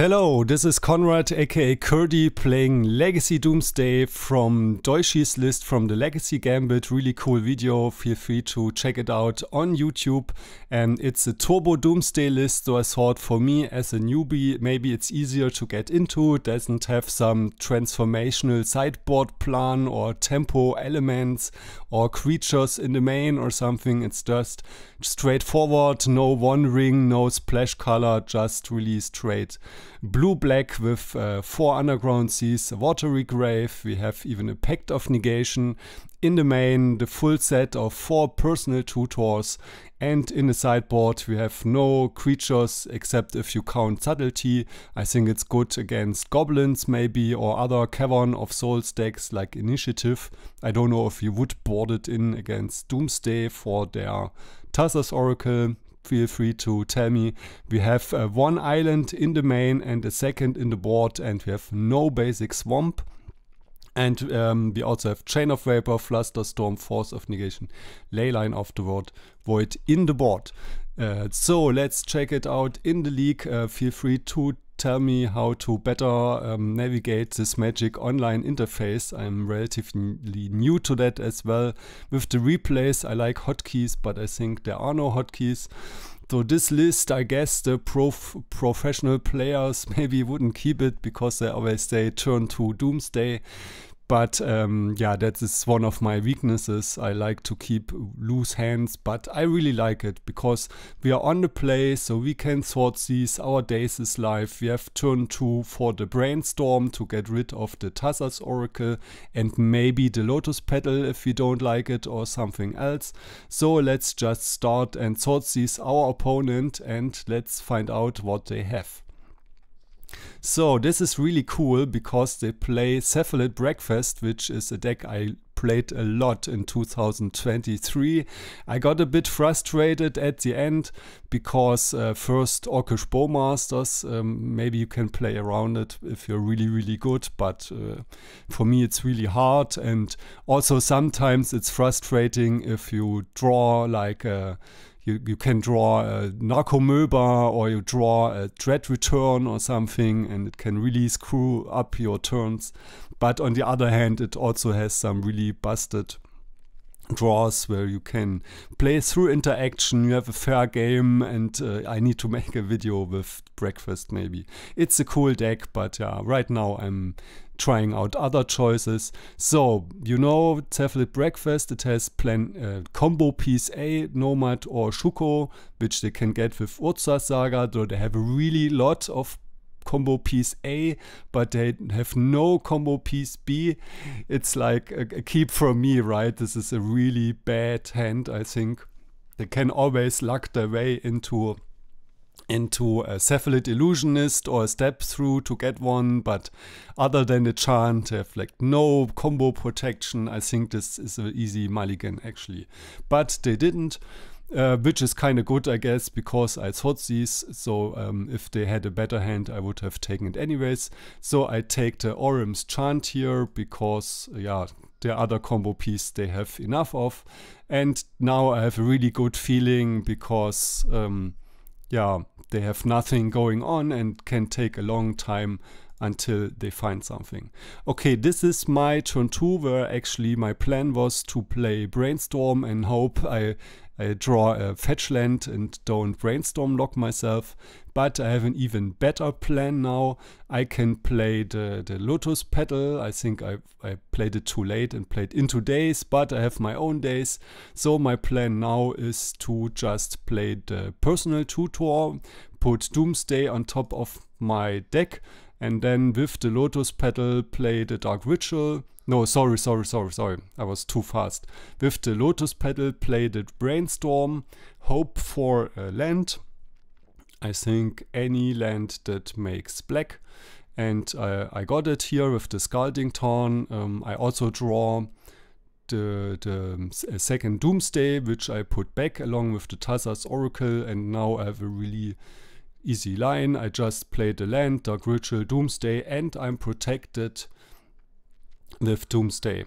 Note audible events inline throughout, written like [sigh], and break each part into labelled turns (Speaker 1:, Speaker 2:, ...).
Speaker 1: Hello, this is Conrad aka Kurdi playing Legacy Doomsday from Doishi's list from the Legacy Gambit. Really cool video, feel free to check it out on YouTube. And it's a Turbo Doomsday list, so I thought for me as a newbie, maybe it's easier to get into, it doesn't have some transformational sideboard plan or tempo elements or creatures in the main or something. It's just straightforward, no one ring, no splash color, just really straight. Blue Black with uh, four underground seas, a watery grave. We have even a pact of negation. In the main, the full set of four personal tutors. And in the sideboard, we have no creatures except if you count subtlety. I think it's good against goblins, maybe, or other Cavern of Souls decks like Initiative. I don't know if you would board it in against Doomsday for their Tassa's Oracle feel free to tell me. We have uh, one island in the main and a second in the board, and we have no basic swamp. And um, we also have Chain of Vapor, fluster storm, Force of Negation, Leyline of the board, Void in the board. Uh, so let's check it out in the league. Uh, feel free to tell me how to better um, navigate this magic online interface. I'm relatively new to that as well. With the replays, I like hotkeys, but I think there are no hotkeys. So this list, I guess the prof professional players [laughs] maybe wouldn't keep it because they always say turn to doomsday. But um, yeah, that is one of my weaknesses. I like to keep loose hands, but I really like it because we are on the play, so we can sort these. Our days is live. We have turn two for the brainstorm to get rid of the Tazas Oracle and maybe the Lotus Petal if we don't like it or something else. So let's just start and sort these our opponent and let's find out what they have. So this is really cool because they play Cephalid Breakfast, which is a deck I played a lot in 2023. I got a bit frustrated at the end because uh, first Orcish Bowmasters, um, maybe you can play around it if you're really, really good, but uh, for me it's really hard. And also sometimes it's frustrating if you draw like a you, you can draw a Narcomoeba or you draw a dread return or something and it can really screw up your turns. But on the other hand, it also has some really busted draws where you can play through interaction you have a fair game and uh, i need to [laughs] make a video with breakfast maybe it's a cool deck but yeah right now i'm trying out other choices. So, you know, Cephalid Breakfast, it has plan uh, combo piece A, Nomad or Shuko, which they can get with Urza Saga, though they have a really lot of combo piece A, but they have no combo piece B. It's like a, a keep from me, right? This is a really bad hand, I think. They can always luck their way into into a cephalid illusionist or a step through to get one, but other than the chant, have like no combo protection. I think this is an easy mulligan actually, but they didn't. Uh, which is kind of good, I guess, because I thought these, so um, if they had a better hand, I would have taken it anyways. So I take the orim's Chant here, because, yeah, the other combo piece they have enough of. And now I have a really good feeling, because... Um, yeah, they have nothing going on and can take a long time until they find something. Okay, this is my turn two where actually my plan was to play brainstorm and hope I, I draw a fetch land and don't brainstorm lock myself but I have an even better plan now. I can play the, the Lotus pedal. I think I, I played it too late and played into days, but I have my own days. So my plan now is to just play the personal tutor, put Doomsday on top of my deck, and then with the Lotus pedal play the Dark Ritual. No, sorry, sorry, sorry, sorry. I was too fast. With the Lotus pedal play the Brainstorm, hope for a land, I think any land that makes black and I, I got it here with the Scalding Torn. Um, I also draw the, the um, second Doomsday, which I put back along with the Tazas Oracle, and now I have a really easy line. I just play the land, Dark Ritual, Doomsday, and I'm protected with Doomsday.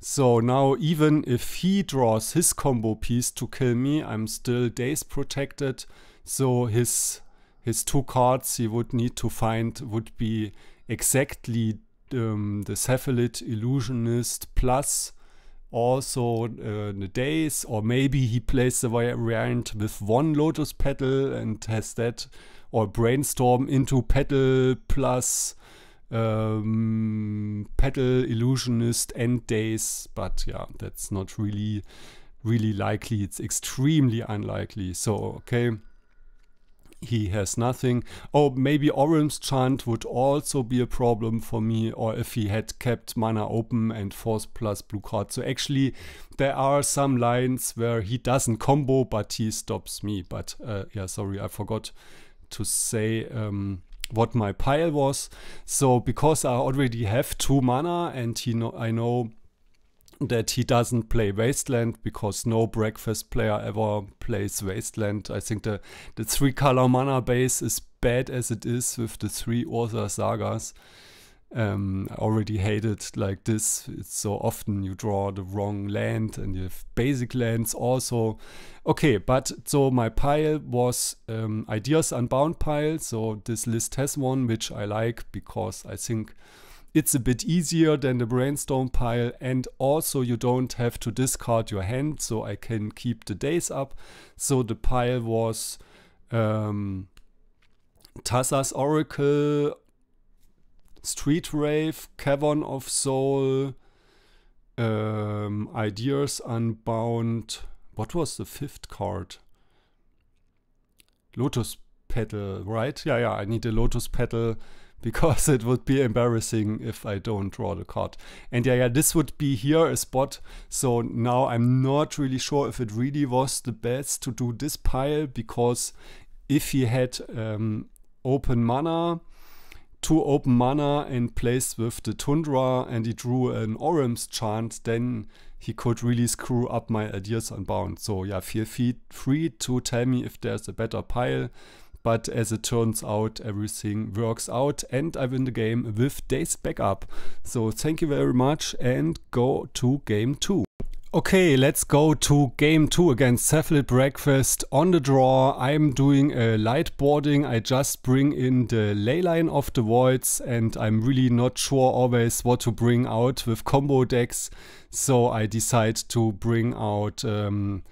Speaker 1: So now even if he draws his combo piece to kill me, I'm still days protected so his his two cards he would need to find would be exactly um, the Cephalid Illusionist plus also uh, the Days, or maybe he plays the variant with one Lotus Petal and has that, or Brainstorm into Petal plus um, Petal Illusionist and Days, but yeah, that's not really, really likely. It's extremely unlikely. So, okay he has nothing. Oh, maybe Orem's Chant would also be a problem for me, or if he had kept mana open and Force plus blue card. So actually, there are some lines where he doesn't combo, but he stops me. But uh, yeah, sorry, I forgot to say um, what my pile was. So because I already have two mana and he know, I know that he doesn't play Wasteland because no breakfast player ever plays Wasteland. I think the, the three color mana base is bad as it is with the three author sagas. Um, I already hate it like this. It's so often you draw the wrong land and you have basic lands also. Okay, but so my pile was um, Ideas Unbound pile. So this list has one, which I like because I think it's a bit easier than the brainstorm pile and also you don't have to discard your hand so I can keep the days up. So the pile was um, Tassa's Oracle, Street Rave, Cavern of Soul, um, Ideas Unbound. What was the fifth card? Lotus Petal, right? Yeah, yeah, I need a Lotus Petal because it would be embarrassing if I don't draw the card. And yeah, yeah, this would be here a spot. So now I'm not really sure if it really was the best to do this pile because if he had um, open mana, two open mana in place with the Tundra and he drew an Orem's chant, then he could really screw up my ideas on So yeah, feel free to tell me if there's a better pile but as it turns out, everything works out and I win the game with days backup. So thank you very much and go to game two. Okay, let's go to game two against Cephalid Breakfast. On the draw, I'm doing a light boarding. I just bring in the layline of the Voids and I'm really not sure always what to bring out with combo decks. So I decide to bring out, um,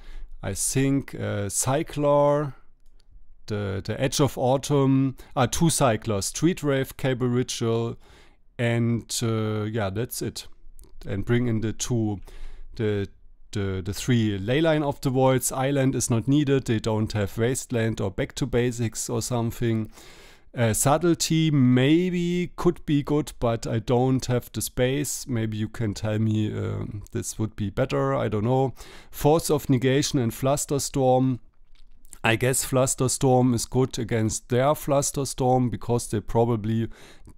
Speaker 1: I think, uh, Cyclor, the, the Edge of Autumn are uh, two cyclers, Street Rave, Cable Ritual, and uh, yeah, that's it. And bring in the two, the the, the three leyline of the voids. Island is not needed. They don't have wasteland or back to basics or something. Uh, subtlety maybe could be good, but I don't have the space. Maybe you can tell me uh, this would be better. I don't know. Force of negation and flusterstorm. I guess Flusterstorm is good against their Flusterstorm because they probably,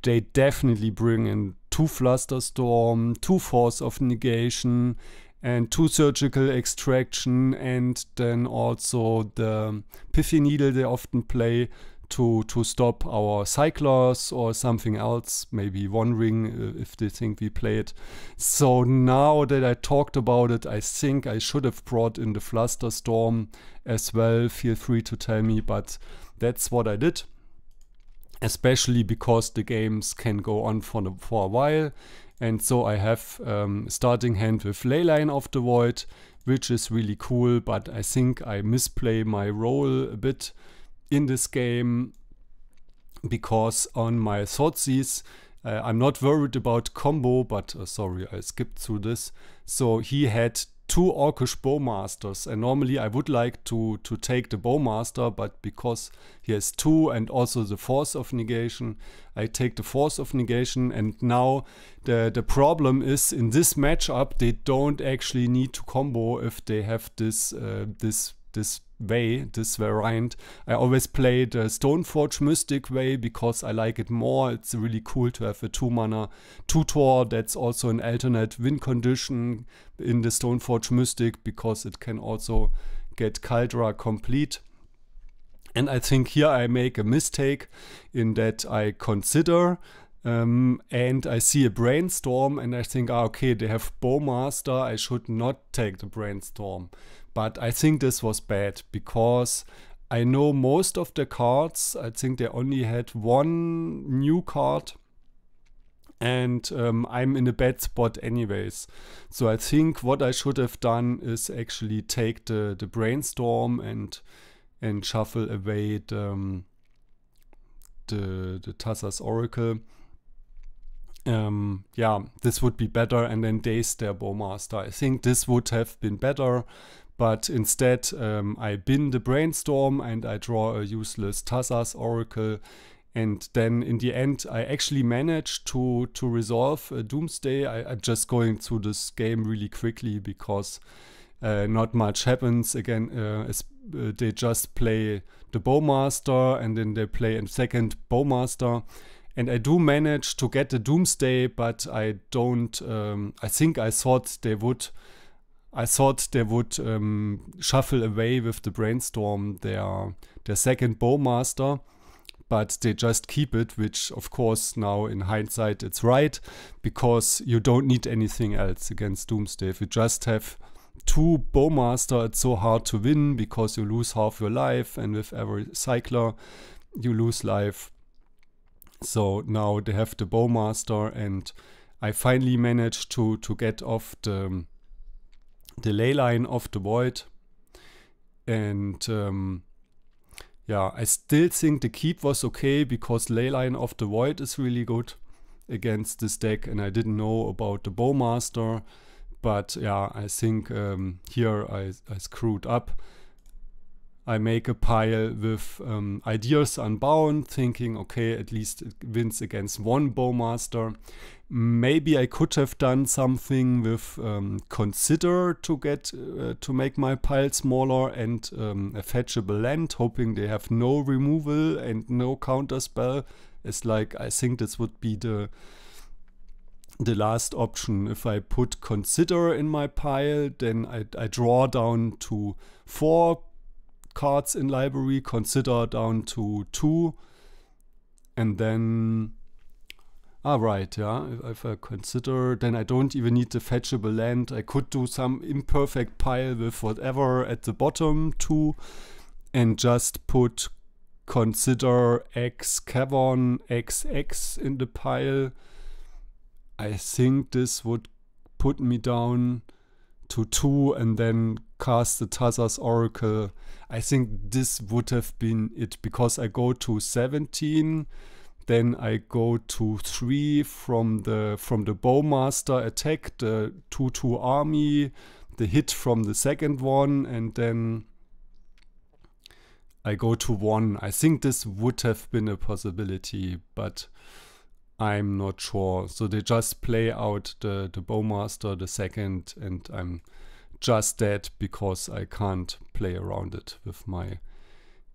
Speaker 1: they definitely bring in two Flusterstorm, two Force of Negation, and two Surgical Extraction, and then also the Piffy Needle they often play to to stop our cyclers or something else, maybe wondering ring uh, if they think we played. So now that I talked about it, I think I should have brought in the fluster storm as well. Feel free to tell me, but that's what I did. Especially because the games can go on for, the, for a while. And so I have um, starting hand with Leyline of the Void, which is really cool, but I think I misplay my role a bit in this game because on my Sword uh, I'm not worried about combo, but uh, sorry, I skipped through this. So he had two Orcish Bowmasters, and normally I would like to, to take the Bowmaster, but because he has two and also the Force of Negation, I take the Force of Negation, and now the, the problem is in this matchup, they don't actually need to combo if they have this, uh, this, this way, this variant. I always played uh, Stoneforge Mystic way because I like it more. It's really cool to have a 2 mana tutor that's also an alternate win condition in the Stoneforge Mystic because it can also get Caldera complete. And I think here I make a mistake in that I consider um, and I see a brainstorm and I think, ah, okay, they have Bowmaster, I should not take the brainstorm but I think this was bad because I know most of the cards. I think they only had one new card. And um, I'm in a bad spot anyways. So I think what I should have done is actually take the, the brainstorm and and shuffle away the, um, the, the Tassa's Oracle. Um, yeah, this would be better and then Days their Bowmaster. I think this would have been better but instead um, I bin the brainstorm and I draw a useless Tassas oracle and then in the end I actually managed to to resolve uh, Doomsday. I, am just going through this game really quickly because uh, not much happens again uh, uh, they just play the Bowmaster and then they play a second Bowmaster and I do manage to get the Doomsday but I don't um, I think I thought they would I thought they would um, shuffle away with the brainstorm their their second bowmaster, but they just keep it, which of course now in hindsight it's right because you don't need anything else against Doomsday. If you just have two bowmaster, it's so hard to win because you lose half your life, and with every cycler you lose life. So now they have the bowmaster, and I finally managed to to get off the the ley line of the void. And um, yeah, I still think the keep was okay because ley line of the void is really good against this deck. And I didn't know about the bowmaster. But yeah, I think um, here I, I screwed up. I make a pile with um, ideas unbound, thinking, okay, at least it wins against one Bowmaster maybe I could have done something with um, consider to get uh, to make my pile smaller and um, a fetchable land, hoping they have no removal and no counter spell. It's like I think this would be the the last option. If I put consider in my pile, then I, I draw down to four cards in library, consider down to two, and then ah, right, yeah, if, if, I consider, then I don't even need the fetchable land. I could do some imperfect pile with whatever at the bottom too, and just put consider x cavern X in the pile. I think this would put me down to 2 and then cast the Tazas Oracle. I think this would have been it because I go to 17 then I go to three from the from the Bowmaster attack, the 2-2 army, the hit from the second one, and then I go to one. I think this would have been a possibility, but I'm not sure. So they just play out the, the Bowmaster, the second, and I'm just dead because I can't play around it with my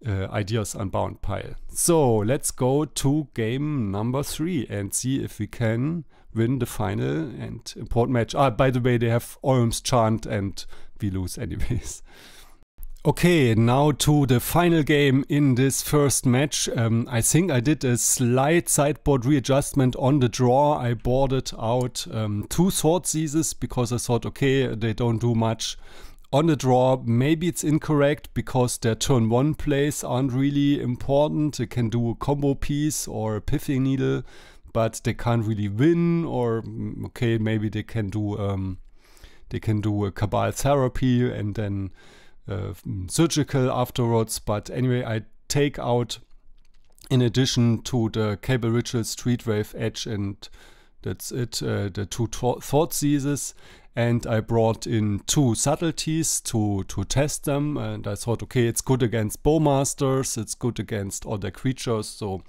Speaker 1: uh, ideas unbound pile. So let's go to game number three and see if we can win the final and important match. Ah, by the way, they have Olms chant and we lose anyways. [laughs] Okay, now to the final game in this first match. Um, I think I did a slight sideboard readjustment on the draw. I boarded out um, two sword seizes because I thought, okay, they don't do much on the draw, maybe it's incorrect because their turn one plays aren't really important. They can do a combo piece or a piffing needle, but they can't really win. Or mm, okay, maybe they can do um, they can do a cabal therapy and then uh, surgical afterwards. But anyway, I take out in addition to the cable ritual street wave edge and that's it. Uh, the two thought seizes and I brought in two subtleties to, to test them and I thought okay it's good against bowmasters, it's good against other creatures so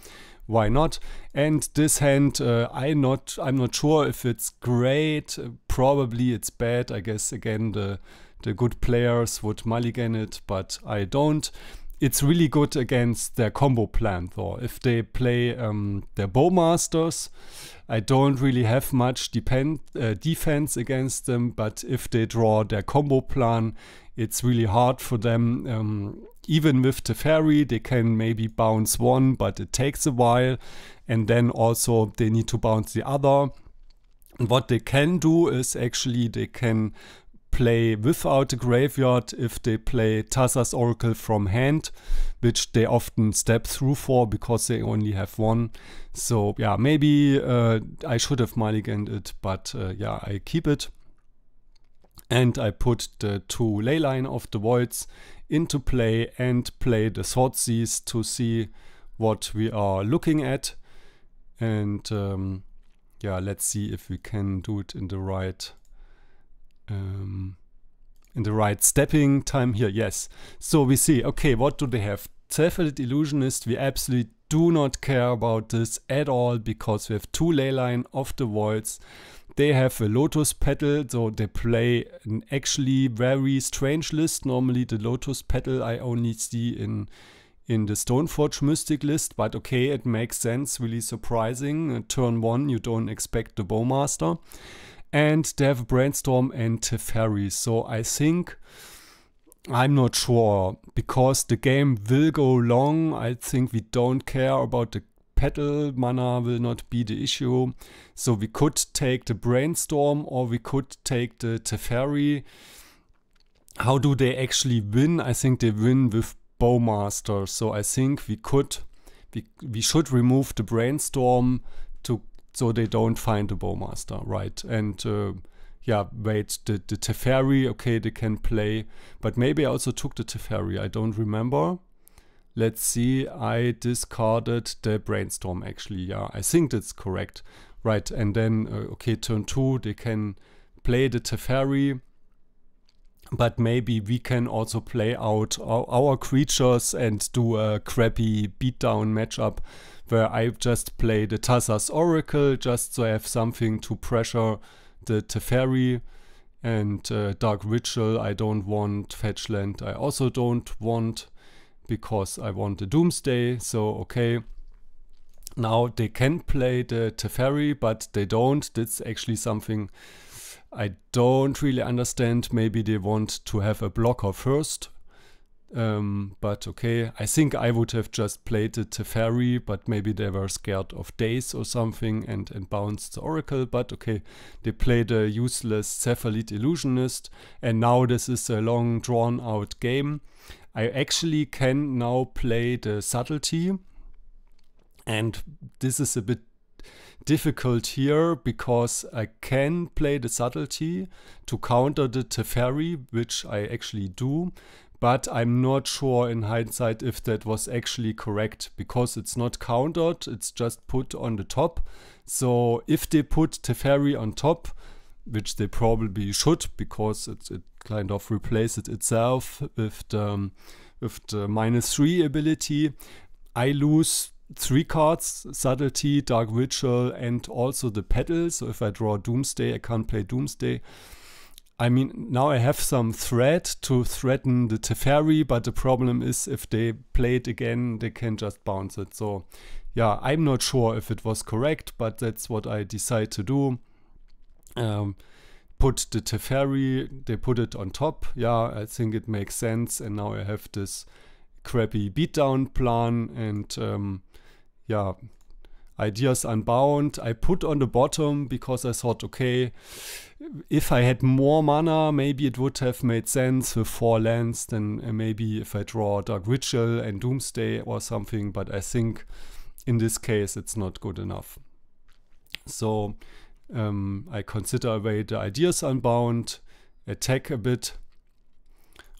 Speaker 1: why not and this hand uh, I not I'm not sure if it's great probably it's bad I guess again the the good players would mulligan it but I don't it's really good against their combo plan though if they play um, their bowmasters I don't really have much depend, uh, defense against them, but if they draw their combo plan, it's really hard for them. Um, even with the Teferi, they can maybe bounce one, but it takes a while. And then also they need to bounce the other. what they can do is actually they can play without a graveyard if they play Tassa's Oracle from hand, which they often step through for because they only have one. So yeah, maybe uh, I should have mulliganed it, but uh, yeah, I keep it. And I put the two Leyline of the Voids into play and play the Sword to see what we are looking at. And um, yeah, let's see if we can do it in the right um, in the right stepping time here, yes. So we see, okay, what do they have? Cephalid Illusionist, we absolutely do not care about this at all because we have two leyline of the voids. They have a lotus petal, so they play an actually very strange list. Normally the lotus petal I only see in in the Stoneforge Mystic list, but okay, it makes sense, really surprising. Uh, turn 1, you don't expect the Bowmaster and Dev Brainstorm and Teferi. So I think I'm not sure because the game will go long. I think we don't care about the petal mana will not be the issue. So we could take the brainstorm or we could take the Teferi. How do they actually win? I think they win with Bowmaster. So I think we could we we should remove the brainstorm to so they don't find the bowmaster, right? And uh, yeah, wait, the, the Teferi, okay, they can play, but maybe I also took the Teferi, I don't remember. Let's see, I discarded the Brainstorm actually, yeah, I think that's correct. Right, and then, uh, okay, turn two, they can play the Teferi, but maybe we can also play out our, our creatures and do a crappy beatdown matchup where I just play the Tassa's Oracle just so I have something to pressure the Teferi and uh, Dark Ritual I don't want, Fetchland I also don't want because I want the Doomsday, so okay. Now they can play the Teferi, but they don't. That's actually something I don't really understand. Maybe they want to have a blocker first um, but okay, I think I would have just played the Teferi, but maybe they were scared of days or something and, and bounced the Oracle. But okay, they played a useless Cephalid Illusionist, and now this is a long drawn out game. I actually can now play the Subtlety, and this is a bit difficult here because I can play the subtlety to counter the Teferi, which I actually do, but I'm not sure in hindsight if that was actually correct because it's not countered, it's just put on the top. So if they put Teferi on top, which they probably should because it, it kind of replaces itself with the, with the minus 3 ability, I lose three cards, Subtlety, Dark Ritual and also the Petal. So if I draw Doomsday, I can't play Doomsday. I mean, now I have some threat to threaten the Teferi, but the problem is if they play it again, they can just bounce it. So yeah, I'm not sure if it was correct, but that's what I decide to do. Um, put the Teferi, they put it on top. Yeah, I think it makes sense. And now I have this crappy beatdown plan and um, yeah, ideas unbound. I put on the bottom because I thought, okay, if I had more mana, maybe it would have made sense with four lands Then uh, maybe if I draw Dark Ritual and Doomsday or something, but I think in this case it's not good enough. So um, I consider away the ideas unbound, attack a bit.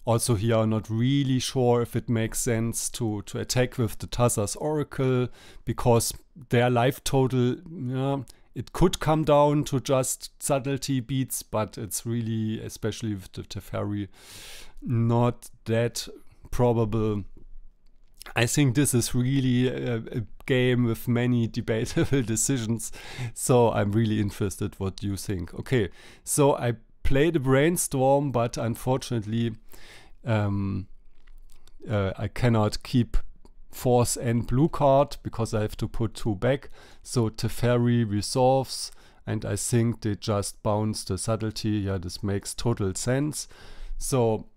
Speaker 1: Also here I'm not really sure if it makes sense to, to attack with the Tazas Oracle because their life total, yeah, it could come down to just subtlety beats, but it's really, especially with the Teferi, not that probable. I think this is really a, a, game with many [laughs] debatable decisions, so I'm really interested what you think. Okay, so I played a brainstorm, but unfortunately, um, uh, I cannot keep force n blue card because I have to put two back. So Teferi resolves and I think they just bounce the subtlety. Yeah, this makes total sense. So,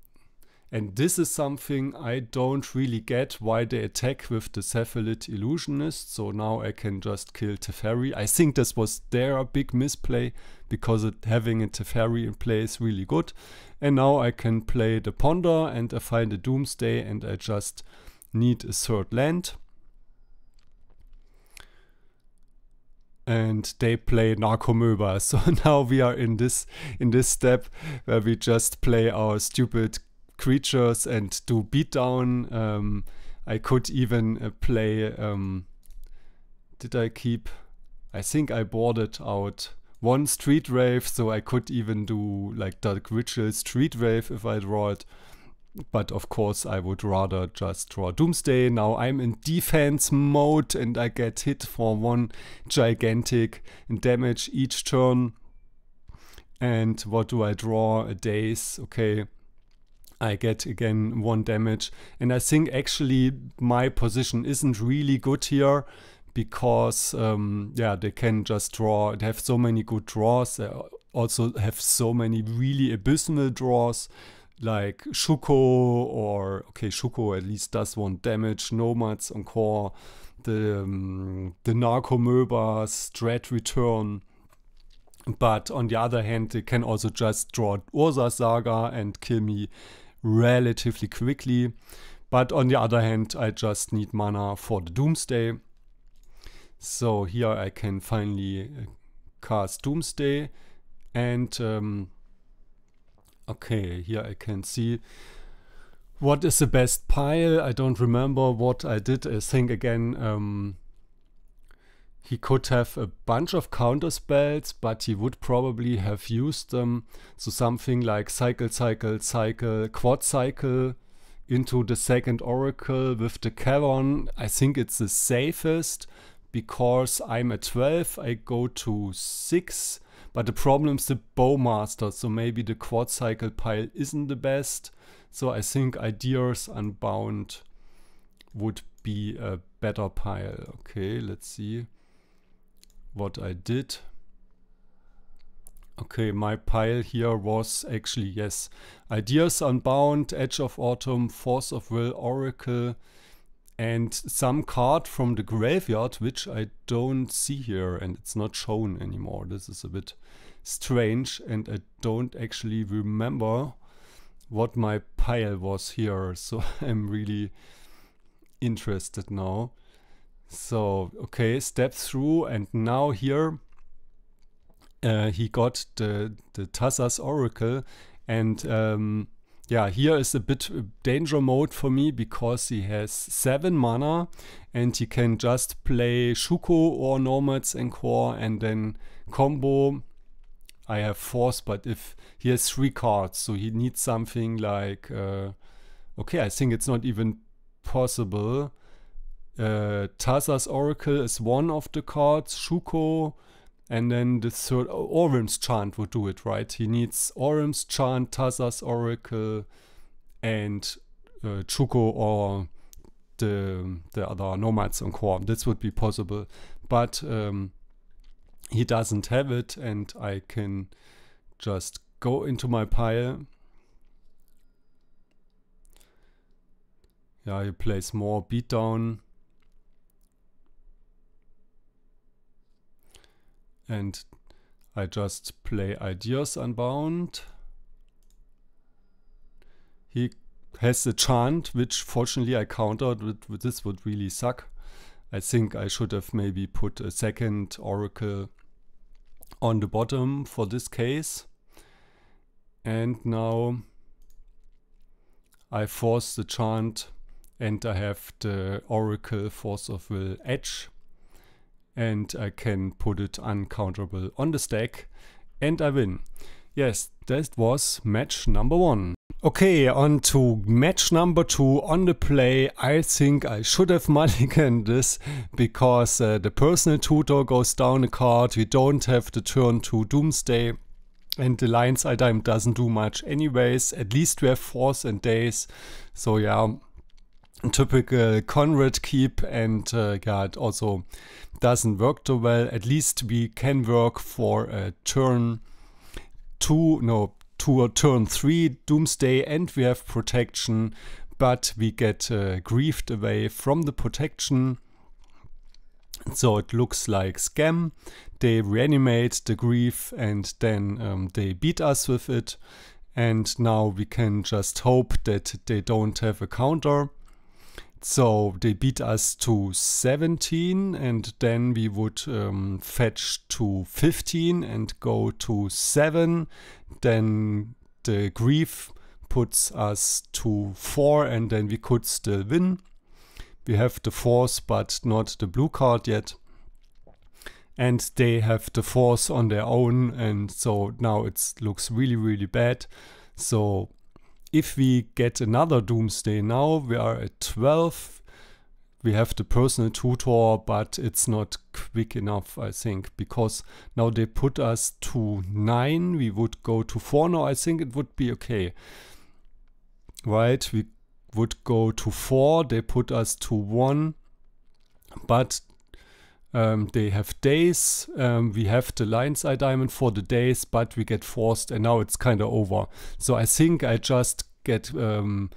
Speaker 1: and this is something I don't really get why they attack with the Cephalid Illusionist. So now I can just kill Teferi. I think this was their big misplay because it, having a Teferi in play is really good. And now I can play the Ponder and I find a Doomsday and I just need a third land. And they play Narcomoeba. [laughs] So now we are in this in this step where we just play our stupid creatures and do beatdown. Um, I could even uh, play. Um, did I keep? I think I boarded out one street rave, so I could even do like dark ritual street rave if I draw it but of course I would rather just draw Doomsday. Now I'm in defense mode and I get hit for one gigantic damage each turn. And what do I draw? A daze, okay. I get again one damage and I think actually my position isn't really good here because um, yeah they can just draw they have so many good draws they also have so many really abysmal draws like Shuko or okay Shuko at least does one damage, Nomads on core, the um, the Narco Moba strat return. But on the other hand, they can also just draw Ursa Saga and kill me relatively quickly. But on the other hand, I just need mana for the Doomsday. So here I can finally uh, cast Doomsday and um, Okay, here I can see what is the best pile. I don't remember what I did. I think again um, he could have a bunch of counter spells, but he would probably have used them. So something like cycle, cycle, cycle, quad cycle into the second oracle with the cavern. I think it's the safest because I'm at 12, I go to 6 but the problem is the Bowmaster, so maybe the quad cycle pile isn't the best. So I think Ideas Unbound would be a better pile. Okay, let's see what I did. Okay, my pile here was actually, yes, Ideas Unbound, Edge of Autumn, Force of Will, Oracle, and some card from the graveyard, which I don't see here and it's not shown anymore. This is a bit strange and I don't actually remember what my pile was here. [laughs] So I'm really interested now. So, okay, step through and now here uh, he got the, the Tassas Oracle and um, yeah, here is a bit uh, danger mode for me because he has 7 mana and he can just play Shuko or Nomad's Encore and then combo. I have force, but if he has 3 cards, so he needs something like... Uh, okay, I think it's not even possible. Uh, Taza's Oracle is one of the cards, Shuko... And then the third uh, Orim's chant would do it, right? He needs Orim's chant, Taza's oracle, and uh, Chuko or the the other nomads on core. This would be possible, but um, he doesn't have it, and I can just go into my pile. Yeah, he plays more beatdown. and I just play ideas unbound. He has a chant, which fortunately I countered with, with this would really suck. I think I should have maybe put a second oracle on the bottom for this case. And now I force the chant and I have the oracle force of will edge and I can put it uncountable on the stack and I win. Yes, that was match number one. Okay, on to match number two on the play. I think I should have [laughs] mulliganed this because uh, the personal tutor goes down a card. We don't have the turn to Doomsday. And the Lion's Eye Dime doesn't do much anyways. At least we have fours and days. So yeah, typical uh, Conrad keep and uh, yeah it also doesn't work too well at least we can work for a turn two no to a turn three doomsday and we have protection but we get uh, grieved away from the protection so it looks like scam they reanimate the grief and then um, they beat us with it and now we can just hope that they don't have a counter so they beat us to 17 and then we would um, fetch to 15 and go to 7. Then the grief puts us to 4 and then we could still win. We have the force but not the blue card yet. And they have the force on their own and so now it looks really really bad. So if we get another doomsday now, we are at 12. We have the personal tutor, but it's not quick enough, I think, because now they put us to 9. We would go to 4 now. I think it would be okay. Right, we would go to 4. They put us to 1. But um, they have days. Um, we have the lion's eye diamond for the days, but we get forced, and now it's kind of over. So I think I just get um,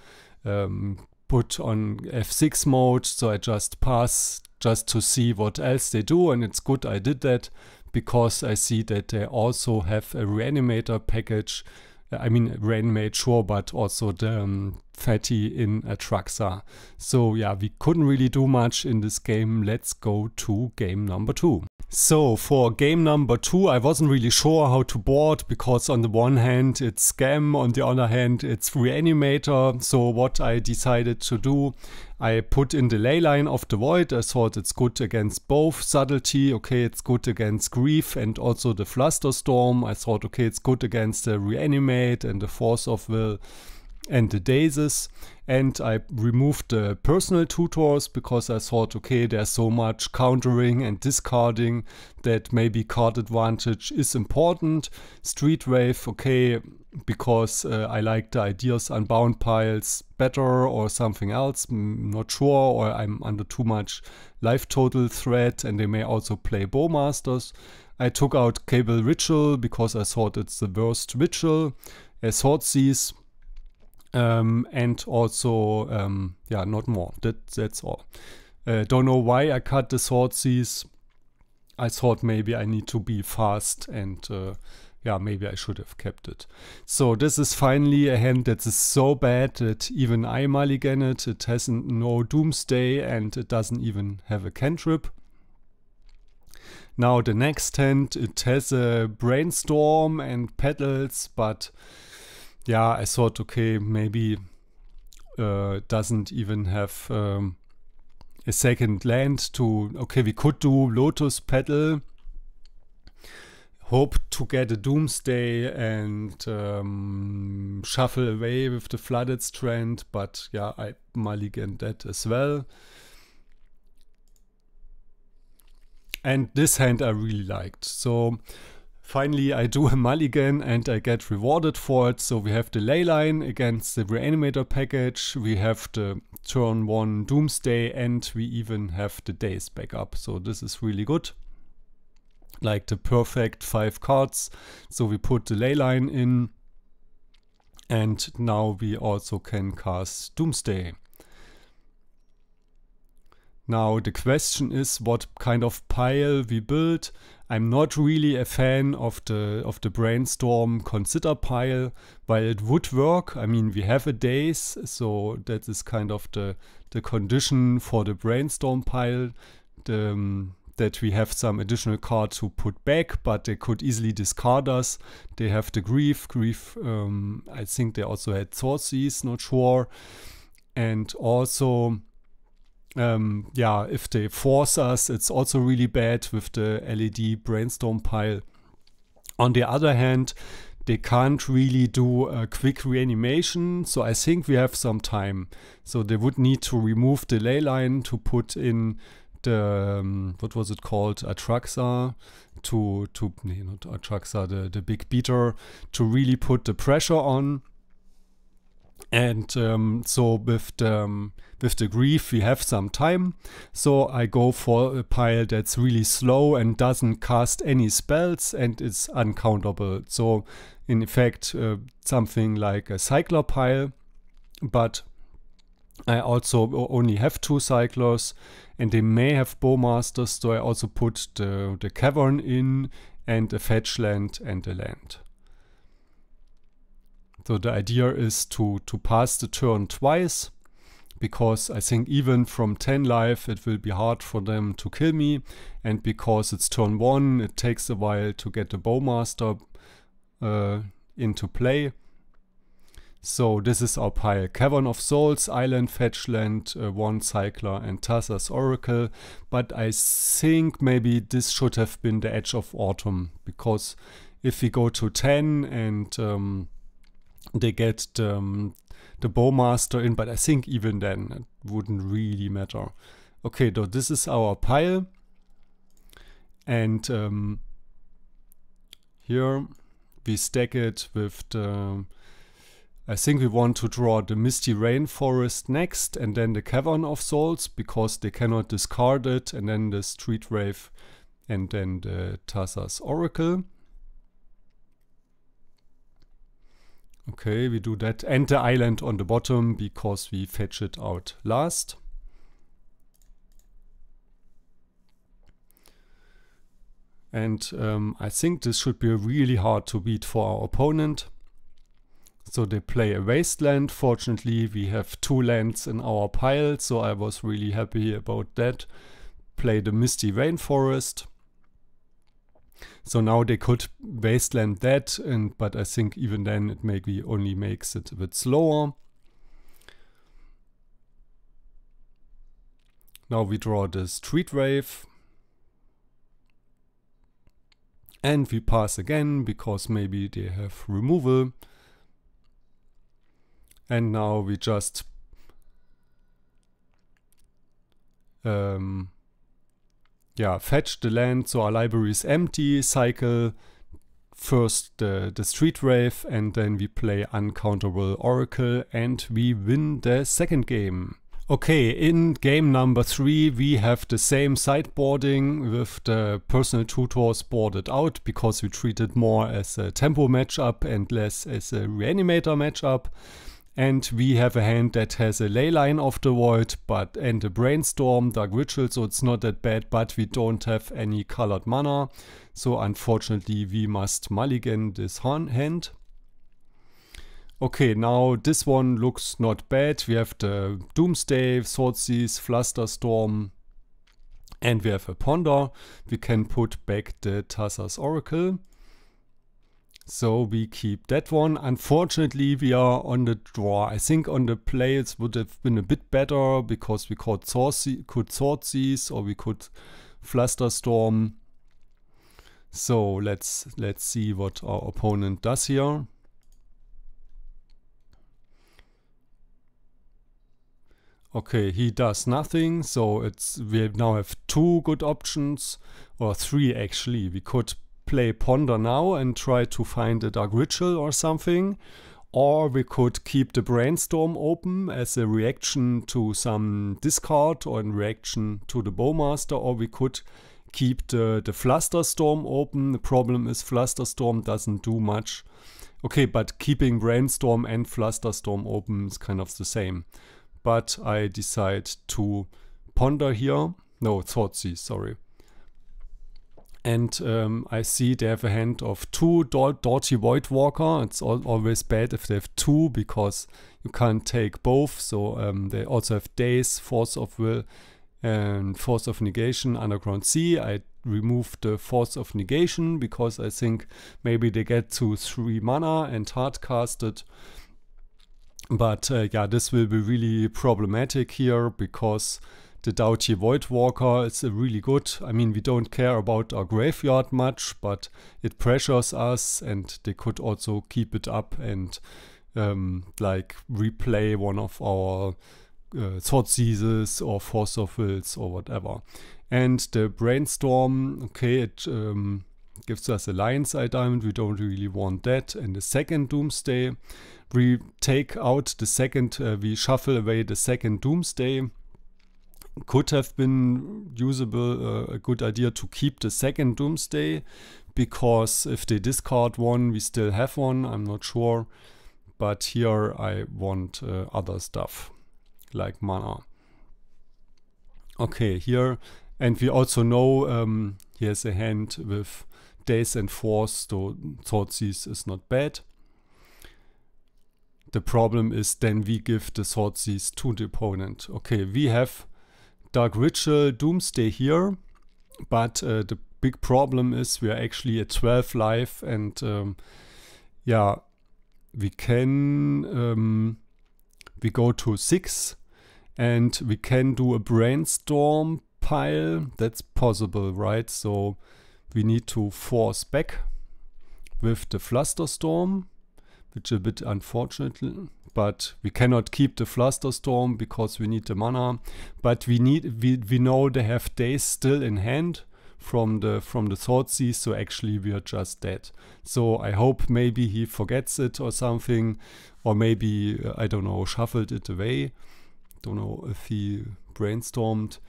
Speaker 1: um put on F6 mode. So I just pass just to see what else they do, and it's good I did that because I see that they also have a reanimator package. I mean, reanimate, sure, but also the um, fatty in Atraxa. So yeah, we couldn't really do much in this game. Let's go to game number two. So for game number two, I wasn't really sure how to board because on the one hand it's Scam, on the other hand it's Reanimator. So what I decided to do, I put in the Leyline of the Void. I thought it's good against both Subtlety. Okay, it's good against Grief and also the Flusterstorm. I thought okay, it's good against the Reanimate and the Force of Will and the daisies and I removed the personal tutors because I thought okay there's so much countering and discarding that maybe card advantage is important. Street Wave okay because uh, I like the ideas unbound piles better or something else I'm mm, not sure or I'm under too much life total threat and they may also play Bowmasters. I took out Cable Ritual because I thought it's the worst ritual. I thought these um, and also um, yeah not more that that's all uh, don't know why I cut the sword seas I thought maybe I need to be fast and uh, yeah maybe I should have kept it so this is finally a hand that is so bad that even I mulligan it it has no doomsday and it doesn't even have a cantrip now the next hand it has a brainstorm and pedals but yeah, I thought, okay, maybe uh, doesn't even have um, a second land to, okay, we could do Lotus Petal, hope to get a Doomsday and um, shuffle away with the Flooded Strand, but yeah, I mulligan that as well. And this hand I really liked. So Finally, I do a mulligan and I get rewarded for it. So we have the Leyline against the Reanimator package, we have the turn 1 Doomsday, and we even have the Days back up. So this is really good. Like the perfect 5 cards. So we put the Leyline in, and now we also can cast Doomsday. Now the question is what kind of pile we build. I'm not really a fan of the of the brainstorm consider pile, while it would work. I mean, we have a days, so that is kind of the the condition for the brainstorm pile. The, um, that we have some additional cards to put back, but they could easily discard us. They have the grief, grief. Um, I think they also had sources. not sure, and also um, yeah, if they force us, it's also really bad with the LED brainstorm pile. On the other hand, they can't really do a quick reanimation, so I think we have some time. So they would need to remove the ley line to put in the, um, what was it called, Atraxa, to, to, nee, not Atraxa, the, the big beater, to really put the pressure on and um, so with the, um, with the grief we have some time so I go for a pile that's really slow and doesn't cast any spells and it's uncountable so in effect uh, something like a cyclopile pile but I also only have two cyclers and they may have bowmasters so I also put the, the cavern in and a fetch land and a land. So the idea is to, to pass the turn twice because I think even from 10 life it will be hard for them to kill me and because it's turn 1 it takes a while to get the Bowmaster uh, into play. So this is our pile. Cavern of Souls, Island Fetchland, uh, One Cycler and Tassa's Oracle. But I think maybe this should have been the Edge of Autumn because if we go to 10 and um, they get um, the bowmaster in, but I think even then it wouldn't really matter. Okay, so this is our pile. And um, here we stack it with the... I think we want to draw the Misty Rainforest next and then the Cavern of Souls because they cannot discard it and then the Street Wave and then the Tassa's Oracle. Okay, we do that and the island on the bottom because we fetch it out last. And um, I think this should be really hard to beat for our opponent. So they play a wasteland. Fortunately, we have two lands in our pile, so I was really happy about that. Play the Misty Rainforest. So now they could wasteland that, and but I think even then it maybe only makes it a bit slower. Now we draw the street wave. And we pass again, because maybe they have removal. And now we just um, yeah, fetch the land so our library is empty, cycle first the, the street Rave and then we play uncountable oracle and we win the second game. Okay, in game number three, we have the same sideboarding with the personal tutors boarded out because we treat it more as a tempo matchup and less as a reanimator matchup. And we have a hand that has a ley line of the void but and a brainstorm, dark ritual, so it's not that bad, but we don't have any colored mana. So unfortunately we must mulligan this hand. Okay, now this one looks not bad. We have the Doomsday, sorceries, Flusterstorm, and we have a Ponder. We can put back the Tassa's Oracle. So we keep that one. Unfortunately, we are on the draw. I think on the play it would have been a bit better because we could sort these or we could fluster storm. So let's let's see what our opponent does here. Okay, he does nothing, so it's we now have two good options, or three actually. We could play Ponder now and try to find a Dark Ritual or something. Or we could keep the Brainstorm open as a reaction to some discard or in reaction to the Bowmaster. Or we could keep the, the Flusterstorm open. The problem is Flusterstorm doesn't do much. Okay, but keeping Brainstorm and Flusterstorm open is kind of the same. But I decide to ponder here. No, thoughtsy, sorry and um, I see they have a hand of two da Doughty Void Walker. It's al always bad if they have two because you can't take both. So um, they also have Days, Force of Will, and Force of Negation, Underground Sea. I remove the Force of Negation because I think maybe they get to three mana and hard it. But uh, yeah, this will be really problematic here because the Doughty Void Walker is really good. I mean, we don't care about our graveyard much, but it pressures us and they could also keep it up and um, like replay one of our uh, sword seizes or force of wills or whatever. And the brainstorm, okay, it um, gives us a lion's eye diamond. We don't really want that. And the second doomsday, we take out the second, uh, we shuffle away the second doomsday could have been usable uh, a good idea to keep the second Doomsday because if they discard one, we still have one. I'm not sure, but here I want uh, other stuff like mana. Okay, here and we also know um, he has a hand with days and force, so Thoughtseize is not bad. The problem is then we give the Thoughtseize to the opponent. Okay, we have Dark Ritual Doomsday here, but uh, the big problem is we are actually at 12 life and um, yeah, we can, um, we go to 6 and we can do a brainstorm pile. That's possible, right? So we need to force back with the Flusterstorm which is a bit unfortunate, but we cannot keep the fluster storm because we need the mana. But we need we, we know they have days still in hand from the from the thought Sea, so actually we are just dead. So I hope maybe he forgets it or something, or maybe, uh, I don't know, shuffled it away. Don't know if he brainstormed.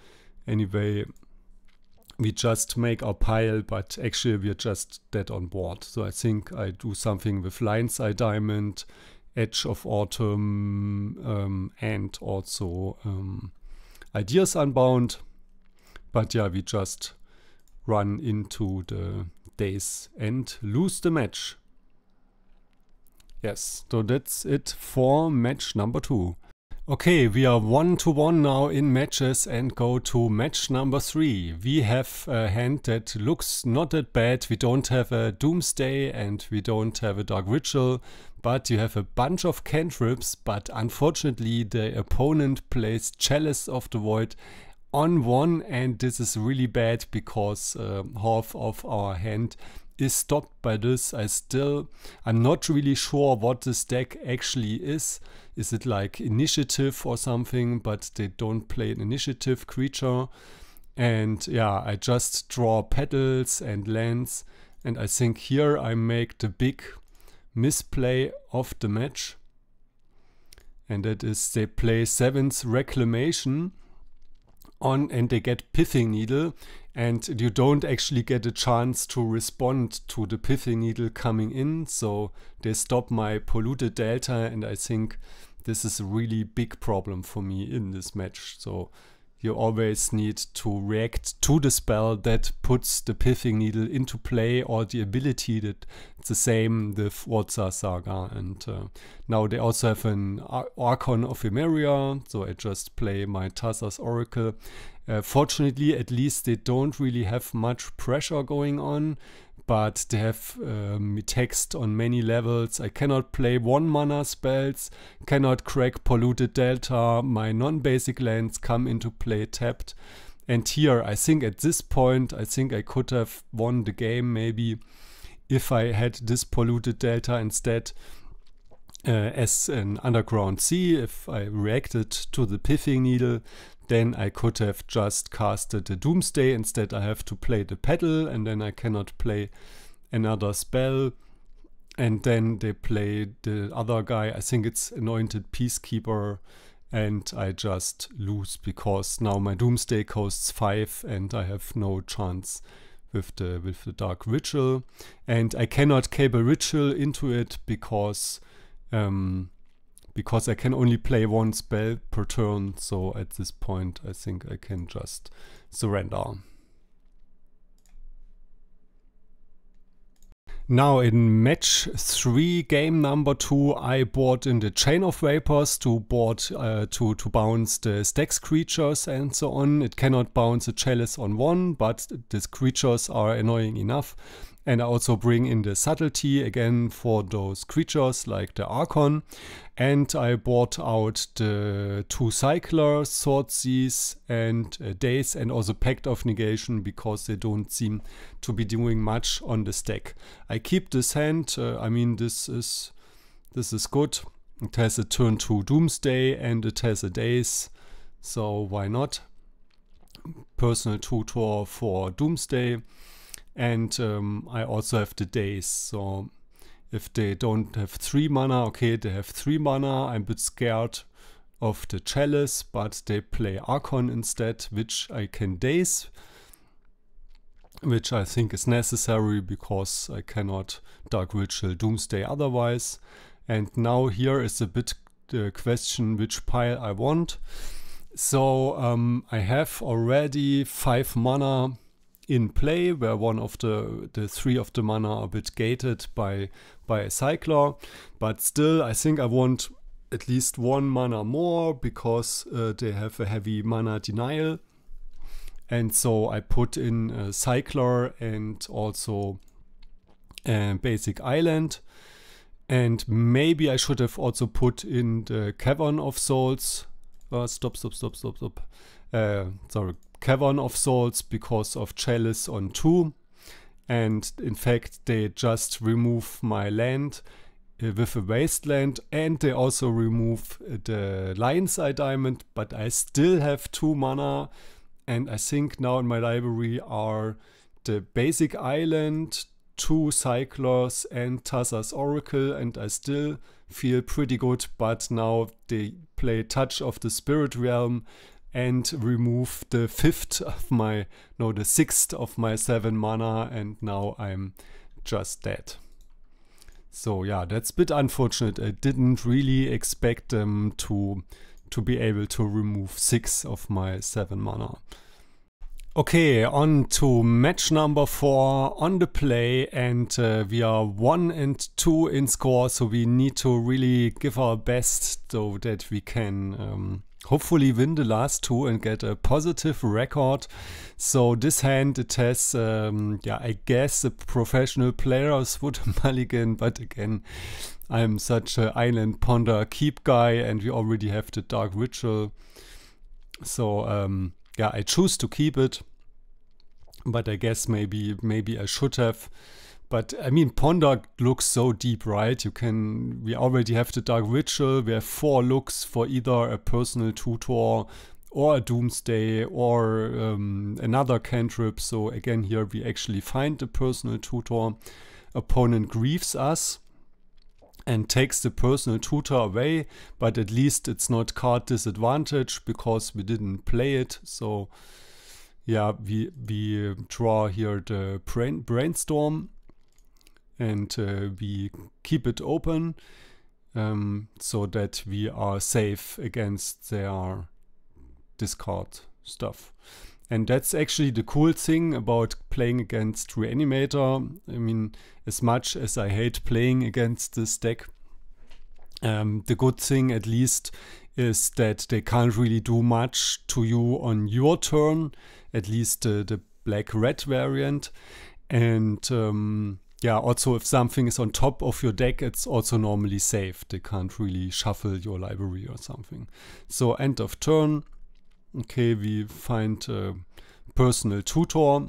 Speaker 1: Anyway, we just make our pile, but actually we're just dead on board. So I think I do something with Lion's Eye Diamond, Edge of Autumn, um, and also um, Ideas Unbound. But yeah, we just run into the days and lose the match. Yes, so that's it for match number two. Okay, we are one to one now in matches and go to match number three. We have a hand that looks not that bad. We don't have a Doomsday and we don't have a Dark Ritual, but you have a bunch of cantrips. But unfortunately, the opponent plays Chalice of the Void on one, and this is really bad because uh, half of our hand is stopped by this. I still, I'm not really sure what this deck actually is is it like initiative or something, but they don't play an initiative creature. And yeah, I just draw petals and lands. And I think here I make the big misplay of the match. And that is they play 7th Reclamation on and they get Pithing Needle and you don't actually get a chance to respond to the Pithing Needle coming in so they stop my polluted delta and I think this is a really big problem for me in this match. So you always need to react to the spell that puts the pithing needle into play or the ability that it's the same with Warza Saga and uh, now they also have an Ar Archon of Emeria so I just play my Tassa's Oracle. Uh, fortunately at least they don't really have much pressure going on but they have um, text on many levels. I cannot play one mana spells, cannot crack polluted delta, my non-basic lands come into play tapped. And here, I think at this point, I think I could have won the game maybe if I had this polluted delta instead uh, as an underground sea, if I reacted to the piffing needle, then I could have just casted the Doomsday. Instead, I have to play the pedal, and then I cannot play another spell. And then they play the other guy. I think it's Anointed Peacekeeper. And I just lose because now my Doomsday costs 5 and I have no chance with the with the Dark Ritual. And I cannot cable Ritual into it because um, because I can only play one spell per turn. So at this point, I think I can just surrender. Now in match 3, game number 2, I bought in the Chain of Vapors to board, uh, to, to bounce the stacks creatures and so on. It cannot bounce a chalice on one, but these creatures are annoying enough and I also bring in the subtlety again for those creatures like the Archon. And I bought out the two Cyclers, Sword Seas and uh, Days and also Pact of Negation because they don't seem to be doing much on the stack. I keep this hand, uh, I mean this is, this is good. It has a turn to Doomsday and it has a Days, so why not? Personal tutor for Doomsday and um, I also have the days. So if they don't have three mana, okay, they have three mana. I'm a bit scared of the chalice, but they play Archon instead, which I can daze, which I think is necessary because I cannot Dark Ritual Doomsday otherwise. And now here is a bit the question which pile I want. So um, I have already five mana in play, where one of the, the three of the mana are a bit gated by, by a Cycler. But still, I think I want at least one mana more because uh, they have a heavy mana denial. And so I put in a Cycler and also a Basic Island. And maybe I should have also put in the Cavern of Souls. Uh, stop, stop, stop, stop, stop. Uh, sorry, Cavern of Souls because of Chalice on 2. And in fact, they just remove my land uh, with a wasteland and they also remove uh, the Lion's Eye Diamond, but I still have 2 mana. And I think now in my library are the basic island, two Cyclos, and Tassa's Oracle and I still feel pretty good but now they play Touch of the Spirit Realm and remove the fifth of my, no, the sixth of my seven mana and now I'm just dead. So yeah, that's a bit unfortunate. I didn't really expect them um, to, to be able to remove six of my seven mana. Okay, on to match number four on the play, and uh, we are one and two in score, so we need to really give our best so that we can um, hopefully win the last two and get a positive record. So this hand it has, um, yeah, I guess a professional players would [laughs] mulligan, but again, I'm such an island ponder keep guy and we already have the dark ritual. So um, yeah, I choose to keep it, but I guess maybe maybe I should have but I mean, Pondok looks so deep, right? You can, we already have the Dark Ritual. We have four looks for either a personal tutor or a Doomsday or um, another cantrip. So again, here we actually find the personal tutor. Opponent grieves us and takes the personal tutor away, but at least it's not card disadvantage because we didn't play it. So yeah, we, we draw here the brain, brainstorm and uh, we keep it open um, so that we are safe against their discard stuff. And that's actually the cool thing about playing against Reanimator. I mean, as much as I hate playing against this deck, um, the good thing at least is that they can't really do much to you on your turn, at least uh, the black red variant. And um, yeah, also if something is on top of your deck, it's also normally safe. They can't really shuffle your library or something. So end of turn, okay, we find a personal tutor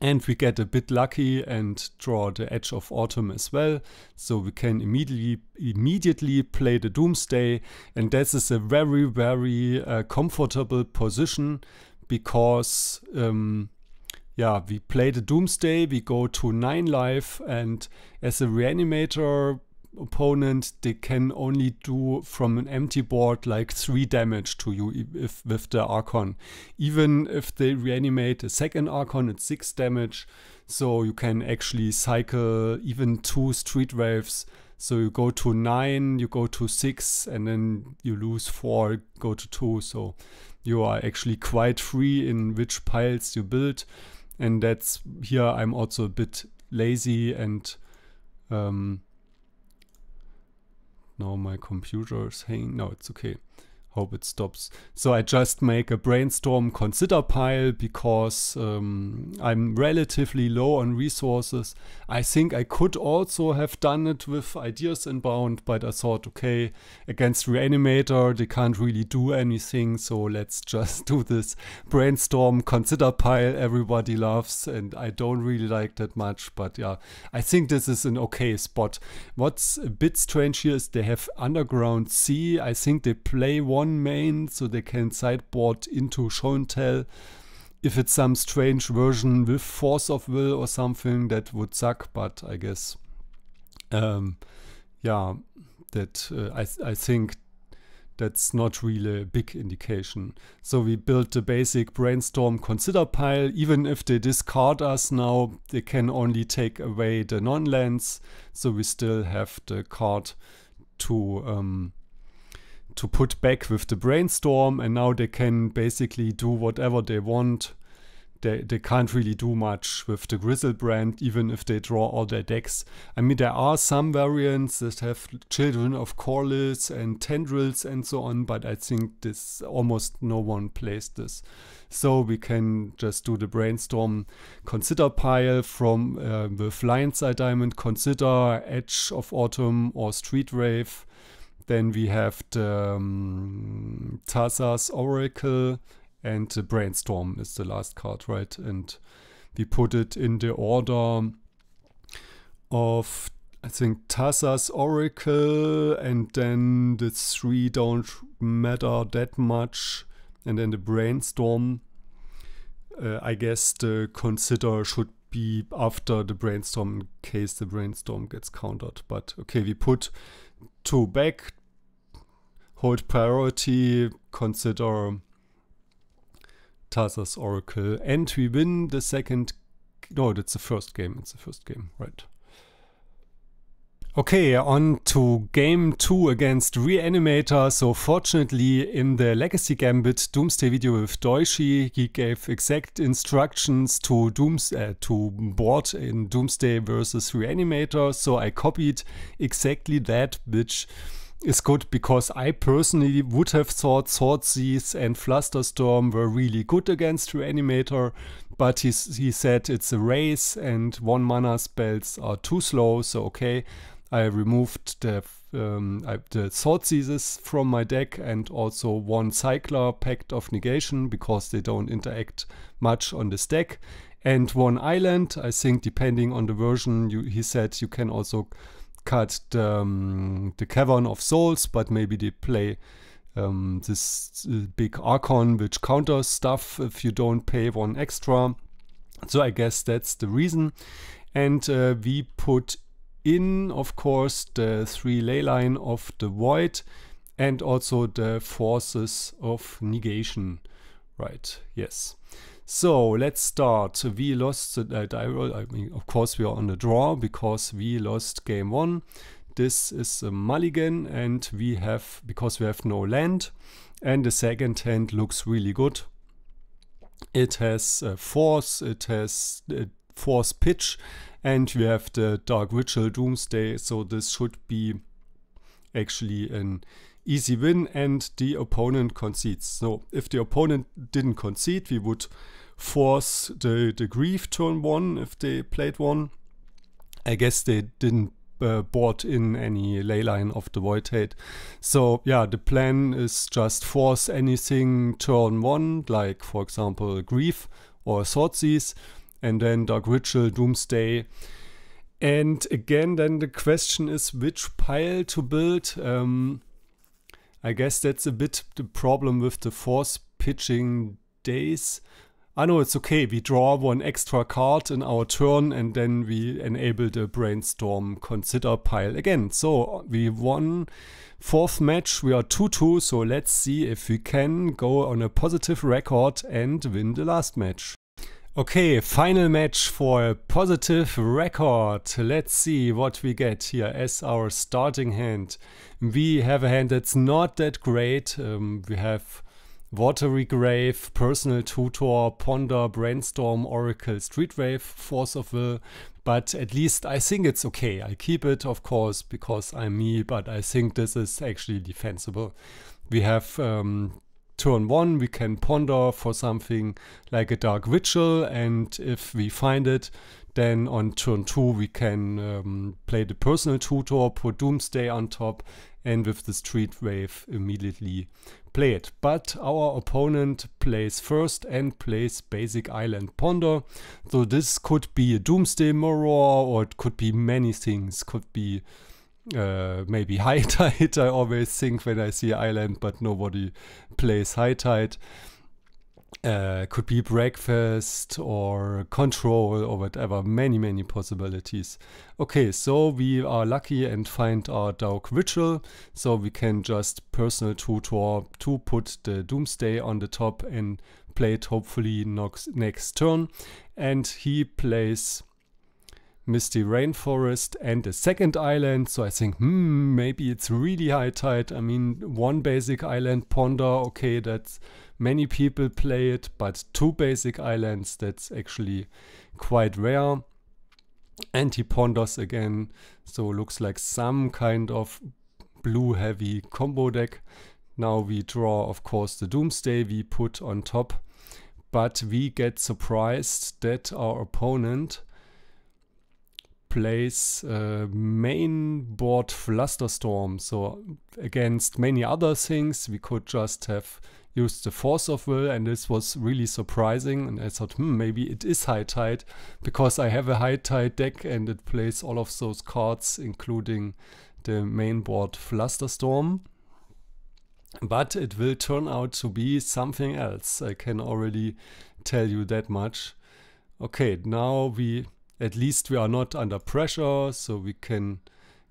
Speaker 1: and we get a bit lucky and draw the Edge of Autumn as well. So we can immediately immediately play the Doomsday and this is a very, very uh, comfortable position because um, yeah, we play the Doomsday, we go to 9 life, and as a reanimator opponent, they can only do from an empty board like 3 damage to you if with the Archon. Even if they reanimate a second Archon, it's 6 damage, so you can actually cycle even 2 Street Waves. So you go to 9, you go to 6, and then you lose 4, go to 2, so you are actually quite free in which piles you build and that's here I'm also a bit lazy and um, now my computer is hanging. No, it's okay hope it stops. So I just make a brainstorm consider pile because um, I'm relatively low on resources. I think I could also have done it with ideas inbound, but I thought, okay, against Reanimator, they can't really do anything. So let's just [laughs] do this brainstorm consider pile. Everybody loves and I don't really like that much, but yeah, I think this is an okay spot. What's a bit strange here is they have underground C. I think they play one one main, so they can sideboard into show and tell. If it's some strange version with force of will or something, that would suck, but I guess, um, yeah, that uh, I, th I think that's not really a big indication. So we built the basic brainstorm consider pile. Even if they discard us now, they can only take away the non-lands. So we still have the card to um, to put back with the brainstorm and now they can basically do whatever they want. They, they can't really do much with the Grizzle brand, even if they draw all their decks. I mean, there are some variants that have children of Corliss and tendrils and so on, but I think this almost no one plays this. So we can just do the brainstorm consider pile from uh, the Flying Side Diamond, consider Edge of Autumn or Street Rave. Then we have the um, Tazas Oracle and the Brainstorm is the last card, right? And we put it in the order of I think Tazas Oracle and then the three don't matter that much and then the brainstorm uh, I guess the consider should be after the brainstorm in case the brainstorm gets countered but okay we put two back hold priority, consider Tazas Oracle. And we win the second, no, that's the first game, it's the first game, right. Okay, on to game 2 against Reanimator. So fortunately in the Legacy Gambit Doomsday video with Doishi, he gave exact instructions to Dooms uh, to board in Doomsday versus Reanimator. So I copied exactly that, which is good because I personally would have thought Sword and Flusterstorm were really good against Reanimator, but he, he said it's a race and one mana spells are too slow, so okay, I removed the, um, the Sword from my deck and also one Cycler Pact of Negation because they don't interact much on this deck. And one island, I think depending on the version, you, he said you can also cut the, um, the Cavern of Souls, but maybe they play um, this uh, big Archon which counters stuff if you don't pay one extra. So I guess that's the reason. And uh, we put in, of course, the three ley line of the void and also the forces of negation. Right, yes. So let's start. We lost the uh, I mean, of course, we are on the draw because we lost game one. This is a mulligan, and we have because we have no land, and the second hand looks really good. It has force, it has force pitch, and we have the Dark Ritual Doomsday, so this should be actually an easy win and the opponent concedes. So if the opponent didn't concede, we would force the, the grief turn one if they played one. I guess they didn't uh, in any leyline of the void hate. So yeah, the plan is just force anything turn one, like for example grief or sword and then dark ritual doomsday. And again, then the question is which pile to build. Um, I guess that's a bit the problem with the force pitching days I know it's okay, we draw one extra card in our turn and then we enable the brainstorm consider pile again. So we won fourth match, we are 2-2, so let's see if we can go on a positive record and win the last match. Okay, final match for a positive record. Let's see what we get here as our starting hand. We have a hand that's not that great. Um, we have Watery Grave, Personal Tutor, Ponder, Brainstorm, Oracle, Streetwave, Force of Will, but at least I think it's okay. i keep it, of course, because I'm me, but I think this is actually defensible. We have um, turn 1, we can ponder for something like a Dark Ritual, and if we find it, then on turn 2 we can um, play the Personal Tutor, put Doomsday on top, and with the street wave immediately play it. But our opponent plays first and plays basic island ponder. So this could be a doomsday mirror or it could be many things. Could be uh, maybe high [laughs] tide I always think when I see island but nobody plays high tide uh, could be breakfast or control or whatever many many possibilities okay so we are lucky and find our Dauk ritual so we can just personal tutor to put the doomsday on the top and play it hopefully next, next turn and he plays Misty Rainforest and a second island. So I think, hmm, maybe it's really high tide. I mean, one basic island, Ponder, okay, that's Many people play it, but two basic islands, that's actually quite rare. And he ponders again, so looks like some kind of blue heavy combo deck. Now we draw, of course, the Doomsday we put on top, but we get surprised that our opponent plays uh, main board Flusterstorm. So against many other things, we could just have used the force of will and this was really surprising and I thought hmm maybe it is high tide because I have a high tide deck and it plays all of those cards including the main board Flusterstorm. But it will turn out to be something else, I can already tell you that much. Okay, now we at least we are not under pressure, so we can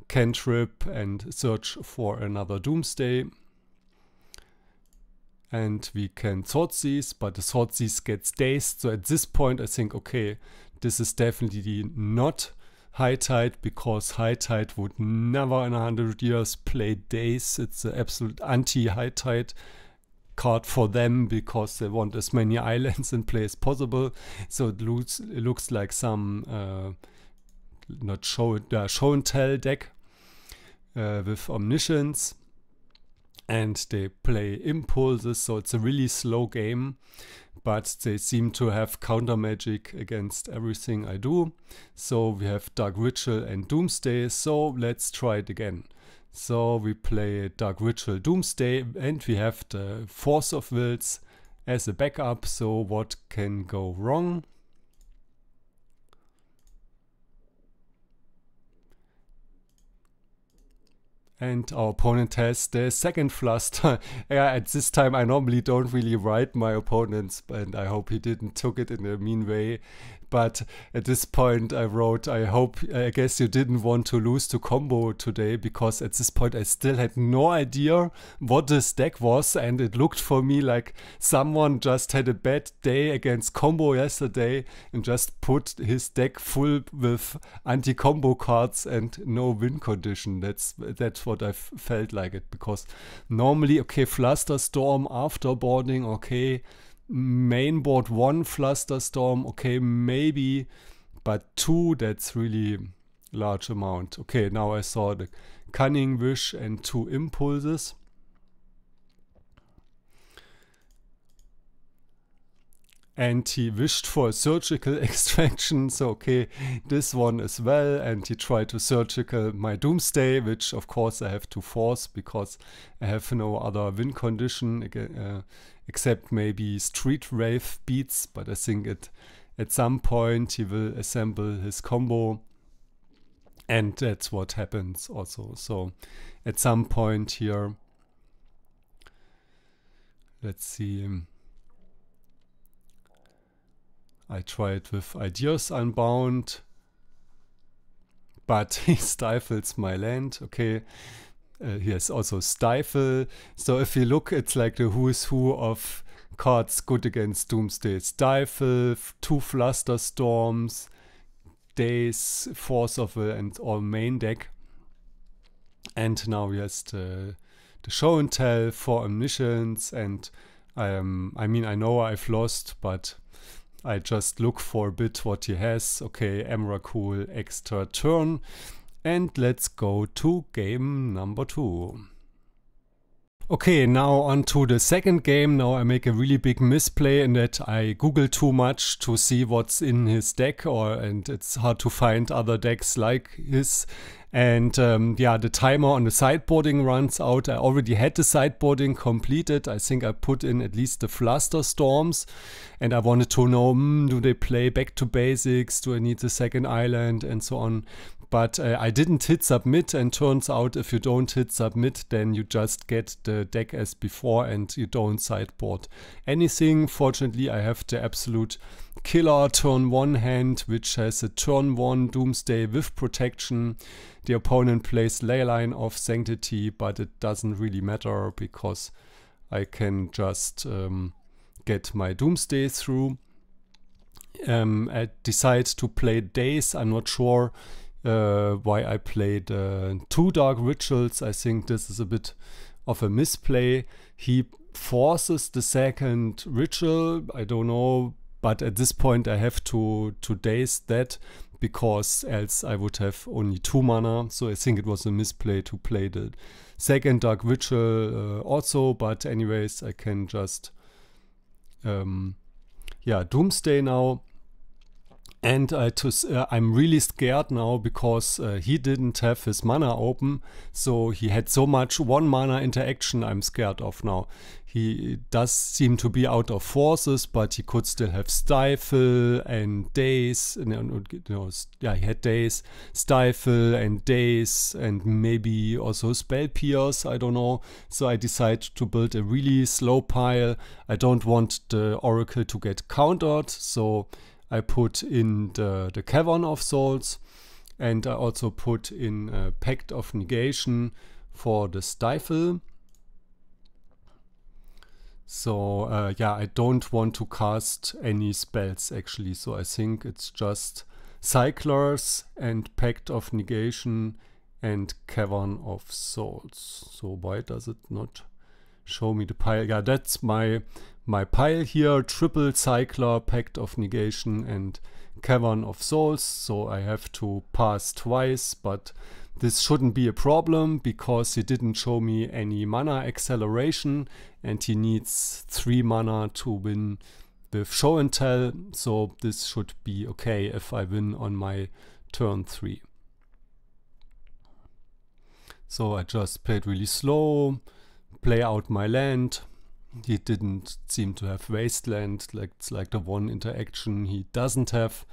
Speaker 1: cantrip and search for another doomsday and we can sort these, but the sort these gets days. So at this point, I think, okay, this is definitely not high tide because high tide would never in 100 years play days. It's an absolute anti-high tide card for them because they want as many [laughs] islands in play as possible. So it looks, it looks like some, uh, not show, uh, show and tell deck uh, with omniscience and they play impulses, so it's a really slow game, but they seem to have counter magic against everything I do. So we have Dark Ritual and Doomsday, so let's try it again. So we play Dark Ritual Doomsday and we have the Force of Wills as a backup, so what can go wrong? And our opponent has the second fluster. [laughs] yeah, at this time I normally don't really write my opponents, and I hope he didn't took it in a mean way. But at this point, I wrote, I hope, I guess you didn't want to lose to combo today because at this point I still had no idea what this deck was. And it looked for me like someone just had a bad day against combo yesterday and just put his deck full with anti combo cards and no win condition. That's, that's what I felt like it because normally, okay, storm after boarding, okay mainboard one Flusterstorm, okay, maybe, but two, that's really large amount. Okay, now I saw the Cunning Wish and two Impulses. And he wished for a surgical [laughs] extraction, so okay, this one as well. And he tried to surgical my Doomsday, which of course I have to force because I have no other win condition uh, except maybe street rave beats, but I think it, at some point he will assemble his combo and that's what happens also. So at some point here, let's see. I tried with Ideas Unbound, but [laughs] he stifles my land. Okay, uh, here's also Stifle. So if you look, it's like the who's who of cards good against Doomsday. Stifle, two Fluster Storms, Days, Force of Will, and all main deck. And now we the, the show and tell, for omniscience, and um, I mean, I know I've lost, but I just look for a bit what he has. Okay, Emrakul, extra turn. And let's go to game number two. Okay, now on to the second game. Now I make a really big misplay in that I google too much to see what's in his deck or and it's hard to find other decks like his. And um, yeah, the timer on the sideboarding runs out. I already had the sideboarding completed. I think I put in at least the Fluster Storms. And I wanted to know, mm, do they play back to basics? Do I need the second island? And so on but uh, I didn't hit submit and turns out if you don't hit submit then you just get the deck as before and you don't sideboard anything. Fortunately I have the absolute killer turn 1 hand which has a turn 1 doomsday with protection. The opponent plays Leyline of Sanctity but it doesn't really matter because I can just um, get my doomsday through. Um, I decide to play days. I'm not sure uh, why I played uh, Two Dark Rituals. I think this is a bit of a misplay. He forces the second ritual. I don't know, but at this point I have to, to daze that because else I would have only two mana. So I think it was a misplay to play the second Dark Ritual uh, also. But anyways, I can just um, yeah Doomsday now and uh, to, uh, I'm really scared now because uh, he didn't have his mana open, so he had so much one mana interaction I'm scared of now. He does seem to be out of forces, but he could still have Stifle and Days, and, you know, yeah, he had Days, Stifle and Days, and maybe also Spell Pierce, I don't know. So I decide to build a really slow pile. I don't want the Oracle to get countered, so I put in the, the Cavern of Souls and I also put in a Pact of Negation for the Stifle. So uh, yeah, I don't want to cast any spells actually, so I think it's just Cyclers and Pact of Negation and Cavern of Souls. So why does it not show me the pile? Yeah, that's my my pile here, triple cycler, pact of negation and cavern of souls. So I have to pass twice, but this shouldn't be a problem because he didn't show me any mana acceleration and he needs 3 mana to win with show and tell. So this should be okay if I win on my turn 3. So I just played really slow, play out my land, he didn't seem to have Wasteland, like it's like the one interaction he doesn't have.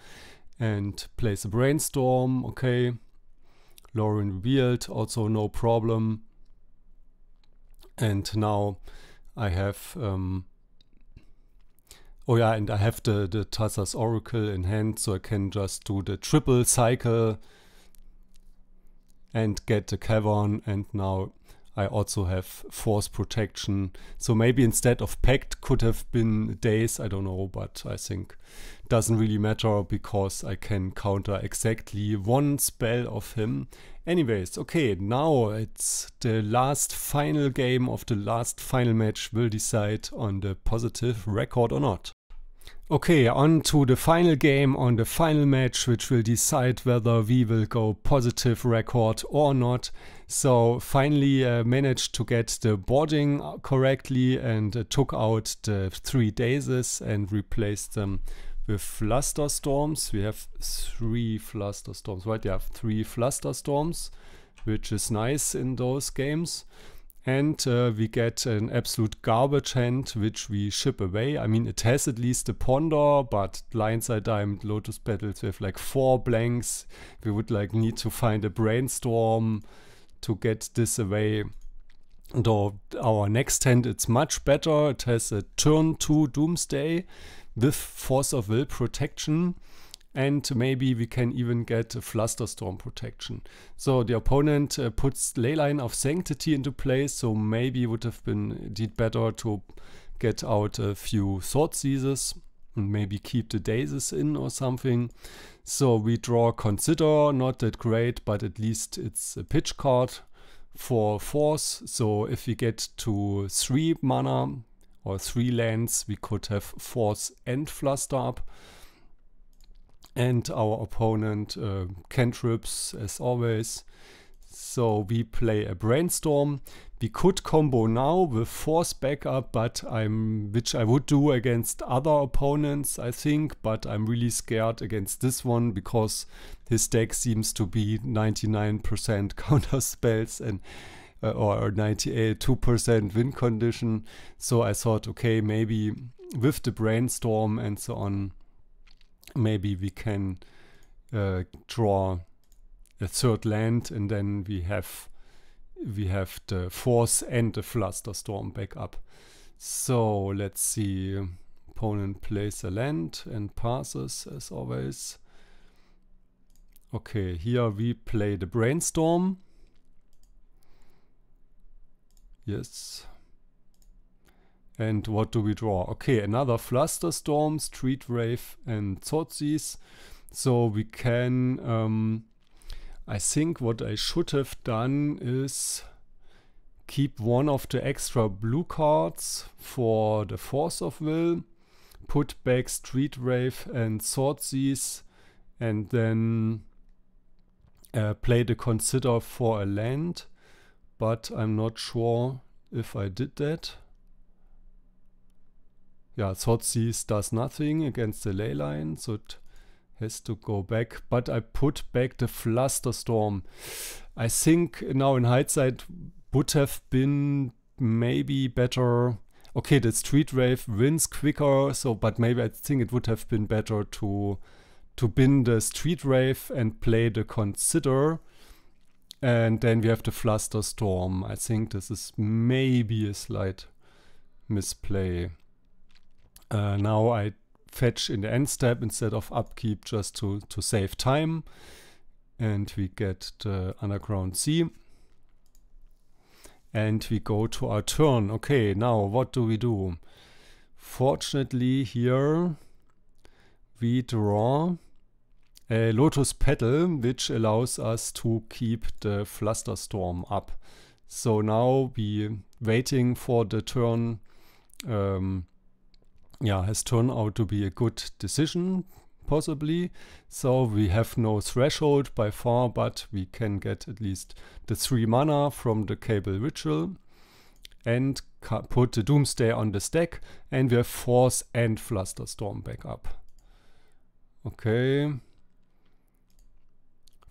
Speaker 1: And plays a brainstorm, okay. Lauren revealed, also no problem. And now I have um, Oh yeah, and I have the, the Tazas Oracle in hand, so I can just do the triple cycle and get the cavern and now I also have force protection. So maybe instead of packed could have been days, I don't know, but I think doesn't really matter because I can counter exactly one spell of him. Anyways, okay, now it's the last final game of the last final match will decide on the positive record or not. Okay, on to the final game, on the final match, which will decide whether we will go positive record or not. So finally uh, managed to get the boarding correctly and uh, took out the three daisies and replaced them with fluster storms. We have three fluster storms, right? Yeah, three fluster storms, which is nice in those games. And uh, we get an absolute garbage hand, which we ship away. I mean, it has at least a ponder, but Blindside Diamond, Lotus Petals, we have like four blanks. We would like need to find a brainstorm to get this away. And our next hand, it's much better. It has a turn to Doomsday with Force of Will protection. And maybe we can even get a Flusterstorm protection. So the opponent uh, puts Leyline of Sanctity into place, so maybe would have been indeed better to get out a few Sword Seizes and maybe keep the daisies in or something. So we draw consider, not that great, but at least it's a pitch card for force. So if we get to three mana or three lands, we could have force and fluster up. And our opponent uh, cantrips as always. So we play a brainstorm. We could combo now with force backup, but I'm which I would do against other opponents, I think, but I'm really scared against this one because his deck seems to be 99% [laughs] counter spells and uh, or 98 2% win condition. So I thought, okay, maybe with the brainstorm and so on, maybe we can uh, draw the third land, and then we have we have the force and the fluster storm back up. So let's see. Opponent plays a land and passes as always. Okay, here we play the brainstorm. Yes. And what do we draw? Okay, another Flusterstorm, Street Wraith, and Zortzis. So we can um, I think what I should have done is keep one of the extra blue cards for the Force of Will, put back Street Wave and Sword and then uh, play the Consider for a land, but I'm not sure if I did that. Yeah, Sword does nothing against the Leyline, so it has to go back, but I put back the Flusterstorm. I think now in hindsight would have been maybe better. Okay, the Street Wave wins quicker, so but maybe I think it would have been better to to bin the Street Wave and play the Consider. And then we have the Flusterstorm. I think this is maybe a slight misplay. Uh, now I fetch in the end step instead of upkeep just to, to save time. And we get the underground C. And we go to our turn. Okay, now what do we do? Fortunately here we draw a lotus petal, which allows us to keep the storm up. So now we waiting for the turn um, yeah, has turned out to be a good decision, possibly. So we have no threshold by far, but we can get at least the 3 mana from the Cable Ritual and put the Doomsday on the stack and we have Force and Flusterstorm back up. Okay.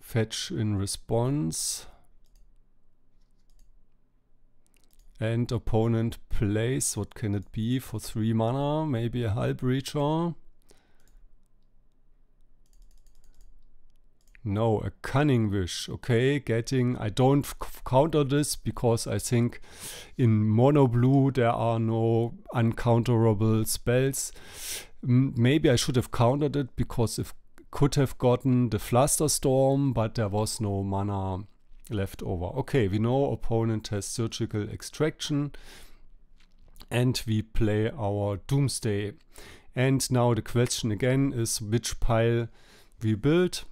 Speaker 1: Fetch in response. And opponent plays, what can it be for 3 mana? Maybe a Hull Breacher. No, a Cunning Wish. Okay, getting... I don't counter this because I think in Mono Blue there are no uncounterable spells. M maybe I should have countered it because if could have gotten the Flusterstorm, but there was no mana left over. Okay, we know opponent has surgical extraction and we play our doomsday. And now the question again is which pile we build.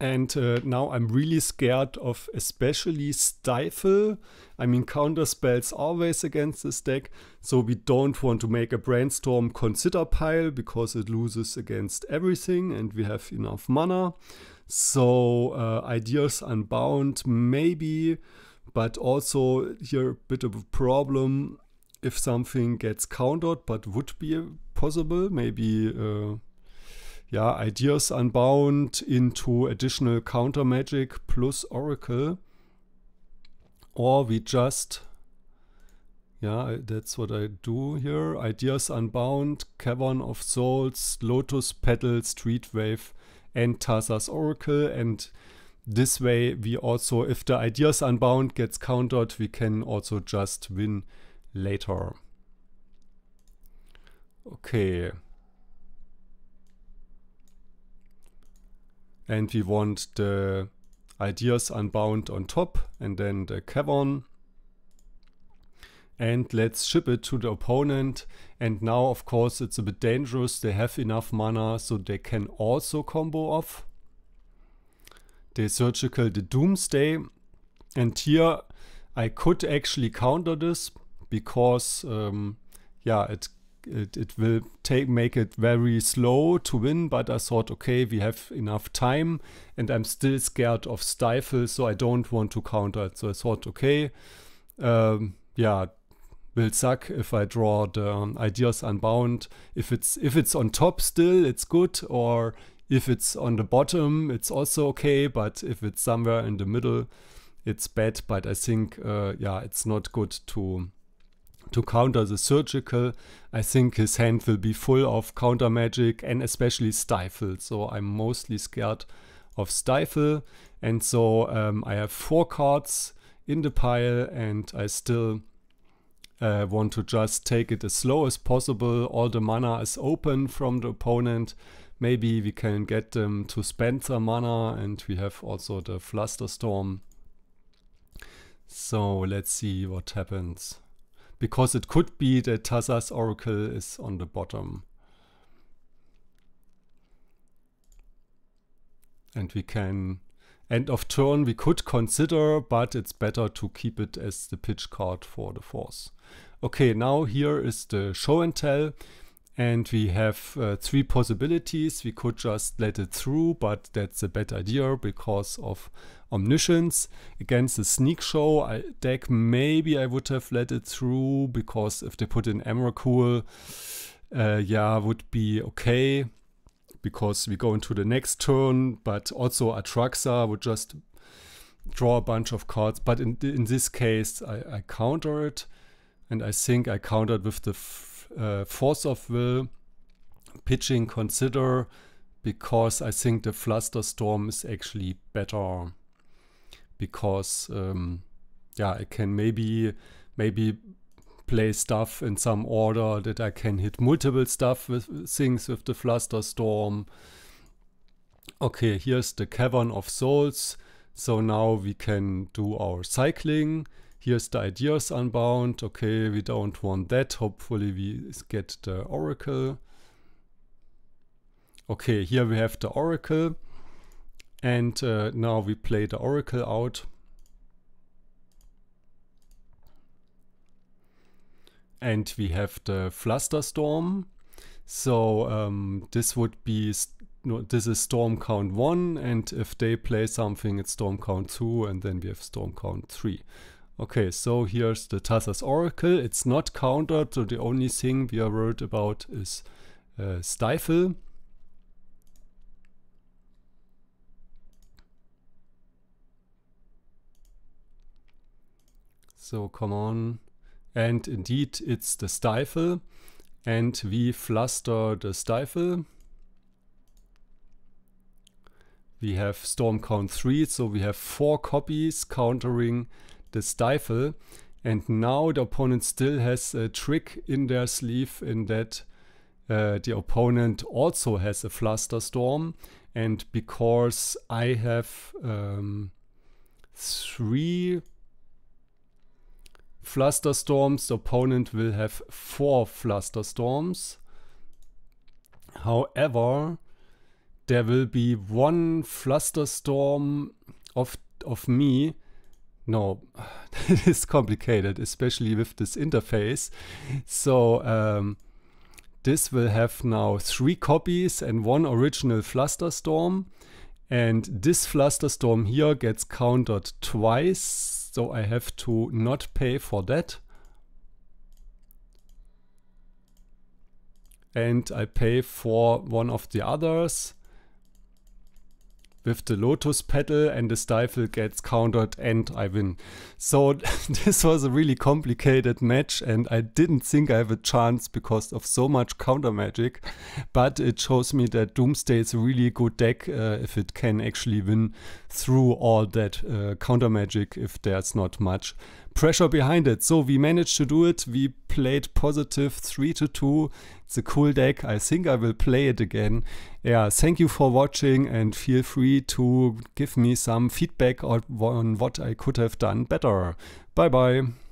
Speaker 1: And uh, now I'm really scared of especially Stifle. I mean, counter spells always against this deck. So we don't want to make a Brainstorm Consider pile because it loses against everything and we have enough mana. So uh, ideas unbound, maybe, but also here a bit of a problem if something gets countered, but would be possible, maybe uh, yeah, ideas unbound into additional counter magic plus oracle. Or we just, yeah, that's what I do here. Ideas unbound, cavern of souls, lotus petal, street wave, and Tassa's Oracle. And this way we also, if the ideas unbound gets countered, we can also just win later. Okay. And we want the ideas unbound on top and then the cavern and let's ship it to the opponent. And now, of course, it's a bit dangerous. They have enough mana, so they can also combo off. They surgical the Doomsday. And here I could actually counter this because, um, yeah, it, it, it will take make it very slow to win. But I thought, okay, we have enough time and I'm still scared of Stifle, so I don't want to counter it. So I thought, okay, um, yeah, will suck if I draw the um, ideas unbound. If it's if it's on top still, it's good, or if it's on the bottom, it's also okay, but if it's somewhere in the middle, it's bad. But I think, uh, yeah, it's not good to to counter the surgical. I think his hand will be full of counter magic and especially stifle. So I'm mostly scared of stifle. And so um, I have four cards in the pile and I still uh, want to just take it as slow as possible. All the mana is open from the opponent. Maybe we can get them to spend some mana and we have also the Flusterstorm. So let's see what happens. Because it could be that Tazas Oracle is on the bottom. And we can end of turn we could consider, but it's better to keep it as the pitch card for the force. Okay, now here is the show and tell. And we have uh, three possibilities. We could just let it through, but that's a bad idea because of omniscience. Against the sneak show I, deck, maybe I would have let it through because if they put in Emrakul, uh, yeah, would be okay because we go into the next turn, but also Atraxa would just draw a bunch of cards. But in, in this case, I, I counter it, and I think I countered with the uh, Force of Will, Pitching Consider, because I think the Flusterstorm is actually better because um, yeah, I can maybe maybe play stuff in some order, that I can hit multiple stuff with things with the Flusterstorm. Okay, here's the Cavern of Souls. So now we can do our cycling. Here's the Ideas Unbound. Okay, we don't want that. Hopefully we get the Oracle. Okay, here we have the Oracle. And uh, now we play the Oracle out. and we have the Fluster Storm. So um, this would be no, this is storm count 1 and if they play something it's storm count 2 and then we have storm count 3. Okay, so here's the Tassa's Oracle. It's not countered, so the only thing we are worried about is uh, Stifle. So come on, and indeed, it's the stifle. And we fluster the stifle. We have storm count 3, so we have 4 copies countering the stifle. And now the opponent still has a trick in their sleeve in that uh, the opponent also has a fluster storm. And because I have um, three Fluster Storms. The opponent will have four Fluster Storms. However, there will be one Fluster Storm of, of me. No, [laughs] it is complicated, especially with this interface. So um, this will have now three copies and one original Fluster Storm. And this Fluster Storm here gets countered twice so I have to not pay for that. And I pay for one of the others with the lotus Petal and the stifle gets countered and I win. So [laughs] this was a really complicated match and I didn't think I have a chance because of so much counter magic, but it shows me that Doomsday is a really good deck uh, if it can actually win through all that uh, counter magic if there's not much pressure behind it. So we managed to do it. We played positive 3 to 2. It's a cool deck. I think I will play it again. Yeah, thank you for watching and feel free to give me some feedback on what I could have done better. Bye bye.